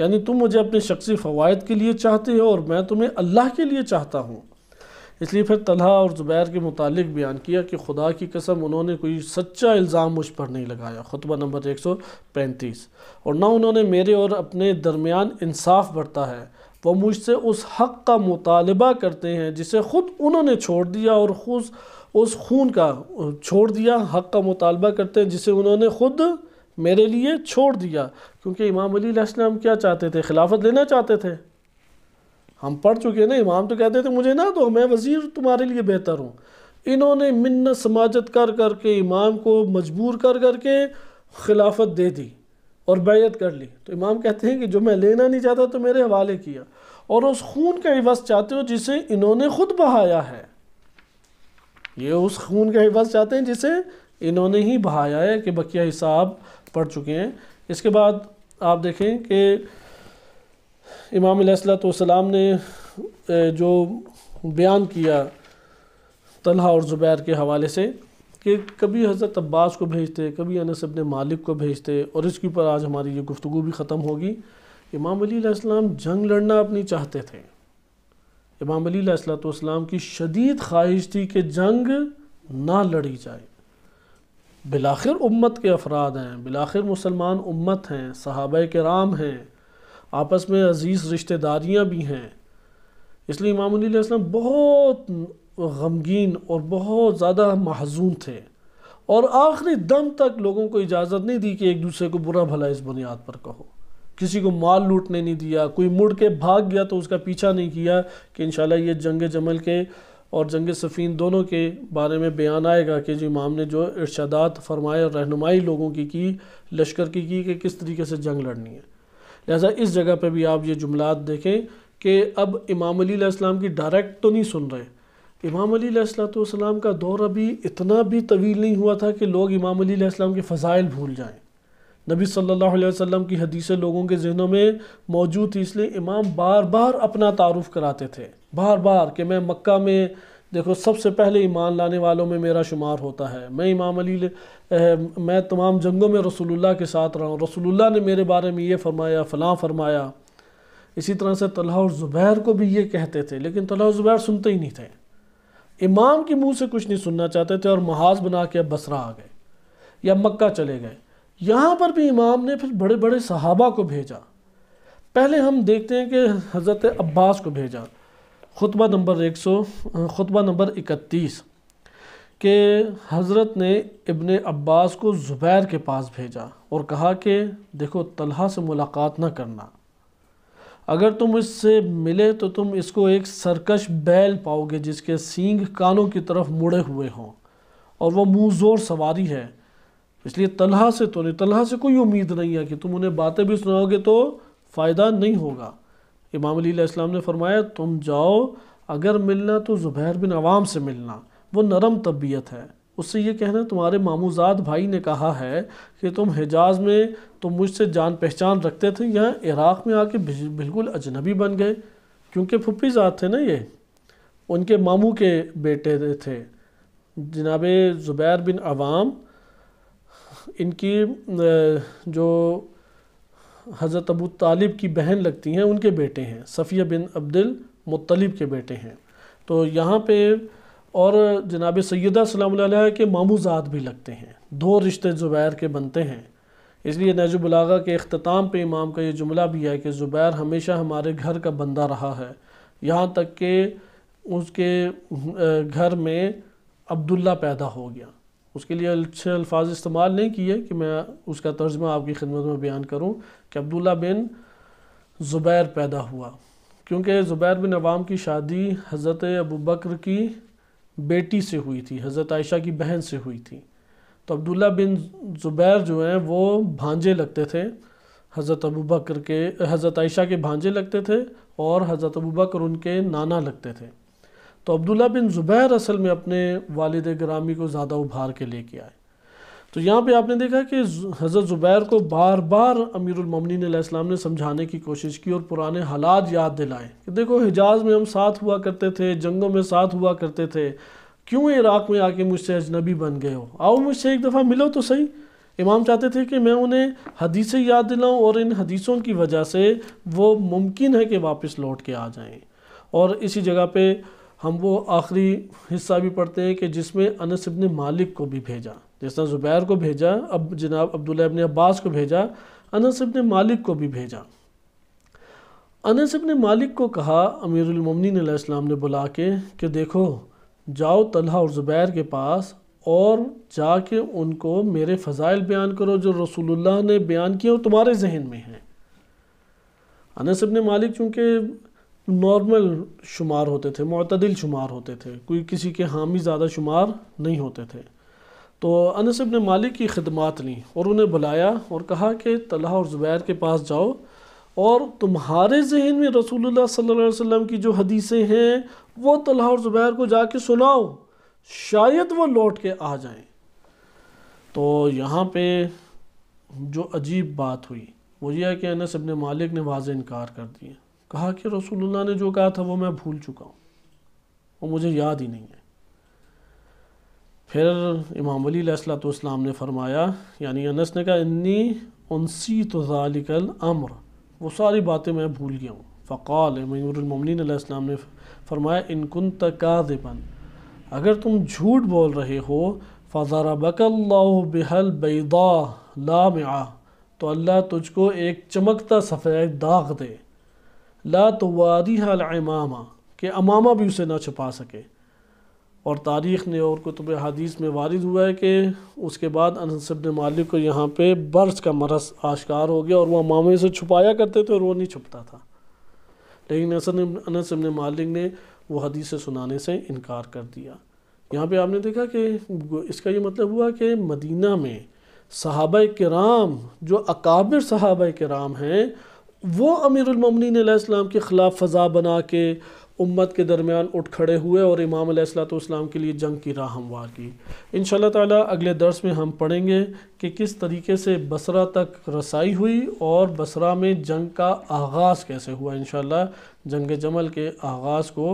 यानी तुम मुझे अपने शख्सी फ़वाद के लिए चाहते हो और मैं तुम्हें अल्लाह के लिए चाहता हूँ इसलिए फिर तलहा और ज़ुबैर के मुतालिक बयान किया कि खुदा की कसम उन्होंने कोई सच्चा इल्ज़ाम मुझ पर नहीं लगाया खुतबा नंबर एक सौ पैंतीस और ना उन्होंने मेरे और अपने दरमियान इंसाफ बरता है वह मुझसे उस हक़ का मुतालबा करते हैं जिसे ख़ुद उन्होंने छोड़ दिया और खुद उस खून का छोड़ दिया हक़ का मुतालबा करते हैं जिसे उन्होंने ख़ुद मेरे लिए छोड़ दिया क्योंकि इमाम अली क्या चाहते थे खिलाफत लेना चाहते थे हम पढ़ चुके हैं ना इमाम तो कहते थे मुझे ना तो मैं वज़ीर तुम्हारे लिए बेहतर हूँ इन्होंने मिन्नत समाजत कर करके इमाम को मजबूर कर करके खिलाफत दे दी और बैत कर ली तो इमाम कहते हैं कि जो मैं लेना नहीं चाहता तो मेरे हवाले किया और उस खून का हिवस चाहते हो जिसे इन्होंने खुद बहाया है ये उस खून का हिवस चाहते हैं जिसे इन्होंने ही बहाया है कि बकिया हिसाब पढ़ चुके हैं इसके बाद आप देखें कि इमाम ने जो बयान किया तलहा और ज़ुबैर के हवाले से कि कभी हज़रत अब्बास को भेजते कभी अनस ने मालिक को भेजते और इसके ऊपर आज हमारी ये गुफ्तु भी ख़त्म होगी इमाम अलीम जंग लड़ना अपनी चाहते थे इमाम अलीसम की शदीद ख्वाहिश थी कि जंग ना लड़ी जाए बिलाखिर उम्मत के अफराद हैं बिलाखिर मुसलमान उम्मत हैं सहाब राम हैं आपस में अज़ीज़ रिश्तेदारियाँ भी हैं इसलिए इमाम इस्लाम बहुत गमगीन और बहुत ज़्यादा महजूम थे और आखिरी दम तक लोगों को इजाज़त नहीं दी कि एक दूसरे को बुरा भला इस बुनियाद पर कहो किसी को माल लूटने नहीं दिया कोई मुड़ के भाग गया तो उसका पीछा नहीं किया कि इन ये जंग जमल के और जंग सफ़ीन दोनों के बारे में बयान आएगा कि जो इमाम ने जो इर्शादात फरमाए और रहनुमाई लोगों की की लश्कर की की कि किस तरीके से जंग लड़नी है लिहाजा इस जगह पर भी आप ये जुमलात देखें कि अब इमाम अलीसम की डायरेक्ट तो नहीं सुन रहे इमाम अलीसलाम का दौर अभी इतना भी तवील नहीं हुआ था कि लोग इमाम अलीसम के फ़ज़ाइल भूल जाएँ नबी सल्लल्लाहु अलैहि वसल्लम की हदीसें लोगों के जहनों में मौजूद थी इसलिए इमाम बार बार अपना तारुफ कराते थे बार बार कि मैं मक्का में देखो सबसे पहले ईमान लाने वालों में मेरा शुमार होता है मैं इमाम अली मैं तमाम जंगों में रसूलुल्लाह के साथ रहा हूँ रसूलुल्लाह ने मेरे बारे में ये फ़रमाया फ़लाँ फ़रमाया इसी तरह से तलहा और ज़ुबैर को भी ये कहते थे लेकिन तलहा और ज़ुबैर सुनते ही नहीं थे इमाम के मुँह से कुछ नहीं सुनना चाहते थे और महाज बना के अब बसरा आ गए या मक्का चले गए यहाँ पर भी इमाम ने फिर बड़े बड़े सहाबा को भेजा पहले हम देखते हैं कि हज़रत अब्बास को भेजा खुतबा नंबर एक सौ खुतबा नंबर इकतीस के हज़रत ने इबन अब्बास को ज़ुबैर के पास भेजा और कहा कि देखो तलहा से मुलाकात ना करना अगर तुम इससे मिले तो तुम इसको एक सरकश बैल पाओगे जिसके सींग कानों की तरफ मुड़े हुए हों और वह मुँह ज़ोर सवारी है इसलिए तलहा से तो नहीं तलहा से कोई उम्मीद नहीं है कि तुम उन्हें बातें भी सुनाओगे तो फ़ायदा नहीं होगा इमाम अलीस्म ने फरमाया तुम जाओ अगर मिलना तो ज़ुबैर बिन अवाम से मिलना वो नरम तबीयत है उससे ये कहना तुम्हारे मामूजात भाई ने कहा है कि तुम हिजाज में तुम मुझसे जान पहचान रखते थे यहाँ इराक़ में आके बिल्कुल अजनबी बन गए क्योंकि फुप्पी ज़ात थे ना ये उनके मामू के बेटे थे जनाब ज़ुबैर बिन अवाम इनकी जो हज़रत अबू तालिब की बहन लगती हैं उनके बेटे हैं सफ़िया बिन अब्दुल मुतलिब के बेटे हैं तो यहाँ पे और जनाब सैदा सलाम के मामूज़ात भी लगते हैं दो रिश्ते ज़ुबैर के बनते हैं इसलिए नजुबलागा के अख्ताम पे इमाम का ये जुमला भी है कि ज़ुबैर हमेशा हमारे घर का बंदा रहा है यहाँ तक कि उसके घर में अब्दुल्ला पैदा हो गया उसके लिए अच्छे अल्फाज इस्तेमाल नहीं किए कि मैं उसका तर्जमा आपकी खिदमत में बयान करूँ कि अब्दुल्ला बिन ज़ुबैर पैदा हुआ क्योंकि ज़ुबैर बिन अवाम की शादी हज़रत अबू बकर की बेटी से हुई थी हज़रत आयशा की बहन से हुई थी तो अब्दुल्ला बिन ज़ुबैर जो हैं वो भांजे लगते थे हज़रत अबू बकर के हज़रत आयशा के भांजे लगते थे और हज़रत अबू बकर उनके नाना लगते थे तो अब्दुल्ला बिन ज़ुबैर असल में अपने वालद ग्रामी को ज़्यादा उभार के लेके आए तो यहाँ पे आपने देखा कि हज़रत ज़ुबैर को बार बार अमीरमिन इस्लाम ने समझाने की कोशिश की और पुराने हालात याद दिलाए कि देखो हिजाज़ में हम साथ हुआ करते थे जंगों में साथ हुआ करते थे क्यों इराक़ में आके मुझसे अजनबी बन गए हो आओ मुझसे एक दफ़ा मिलो तो सही इमाम चाहते थे कि मैं उन्हें हदीसें याद दिलाऊं और इन हदीसों की वजह से वो मुमकिन है कि वापस लौट के आ जाएं और इसी जगह पे हम वो आखिरी हिस्सा भी पढ़ते हैं कि जिसमें अनस इबन मालिक को भी भेजा जिस तरह ज़ुबैर को भेजा अब जनाब अब्दुल्ला इबन अब्बास को भेजा अनस इबन मालिक को भी भेजा अनस इबन मालिक को कहा अमीरमिन ने बुला के कि देखो जाओ तलहा और ज़ुबैर के पास और जाके उनको मेरे फ़ज़ाइल बयान करो जो रसूलुल्लाह ने बयान किए और तुम्हारे जहन में हैं अनस इबन मालिक चूँकि नॉर्मल शुमार होते थे मतदिल शुमार होते थे कोई किसी के हामी ज़्यादा शुमार नहीं होते थे तो अनसब ने मालिक की खदमात ली और उन्हें बुलाया और कहा कि तला और ज़ुबैर के पास जाओ और तुम्हारे जहन में रसूलुल्लाह सल्लल्लाहु अलैहि वसल्लम की जो हदीसें हैं वो तला और ज़ुबैर को जाके सुनाओ शायद वो लौट के आ जाएं तो यहाँ पे जो अजीब बात हुई वो यह है कि अनसब ने मालिक ने वाज इनकार कर दिया कहा कि रसूलुल्लाह ने जो कहा था वो मैं भूल चुका हूँ वो मुझे याद ही नहीं है फिर इमाम वली सलाम ने फरमाया यानी अनस ने कहा इन्नी उनसी तो ज़ालिकल अम्र वो सारी बातें मैं भूल गया हूँ फ़क़ाल ममनिनम ने फरमाया इनकुन तकाजबन अगर तुम झूठ बोल रहे हो फ़ारा बकल्लाबल बैदा लामा तो अल्लाह तुझको एक चमकता सफ़ेद दाग दे ला तो वादी कि अमामा भी उसे ना छुपा सके और तारीख़ ने और कुतुब हदीस में वारिद हुआ है कि उसके बाद अनसबन मालिक को यहाँ पर बर्स का मरस आश्कार हो गया और वह अमामे से छुपाया करते थे और वह नहीं छुपता था लेकिन अनस इबन मालिक ने वो हदीस सुनाने से इनकार कर दिया यहाँ पे आपने देखा कि इसका ये मतलब हुआ कि मदीना में सहाबा कराम जो अकाबिर सहाबा कराम हैं वो अमीरमिन के ख़िलाफ़ फ़जा बना के उम्मत के दरमियान उठ खड़े हुए और इमाम इस्लाम के लिए जंग की राह हमवार की इन ताला अगले दर्स में हम पढ़ेंगे कि किस तरीके से बसरा तक रसाई हुई और बसरा में जंग का आगाज़ कैसे हुआ इन जंग जमल के आगाज़ को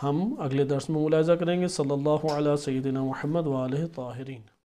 हम अगले दर्स में मुलायजा करेंगे सल्ला सैदिन महमद वाल ताहरीन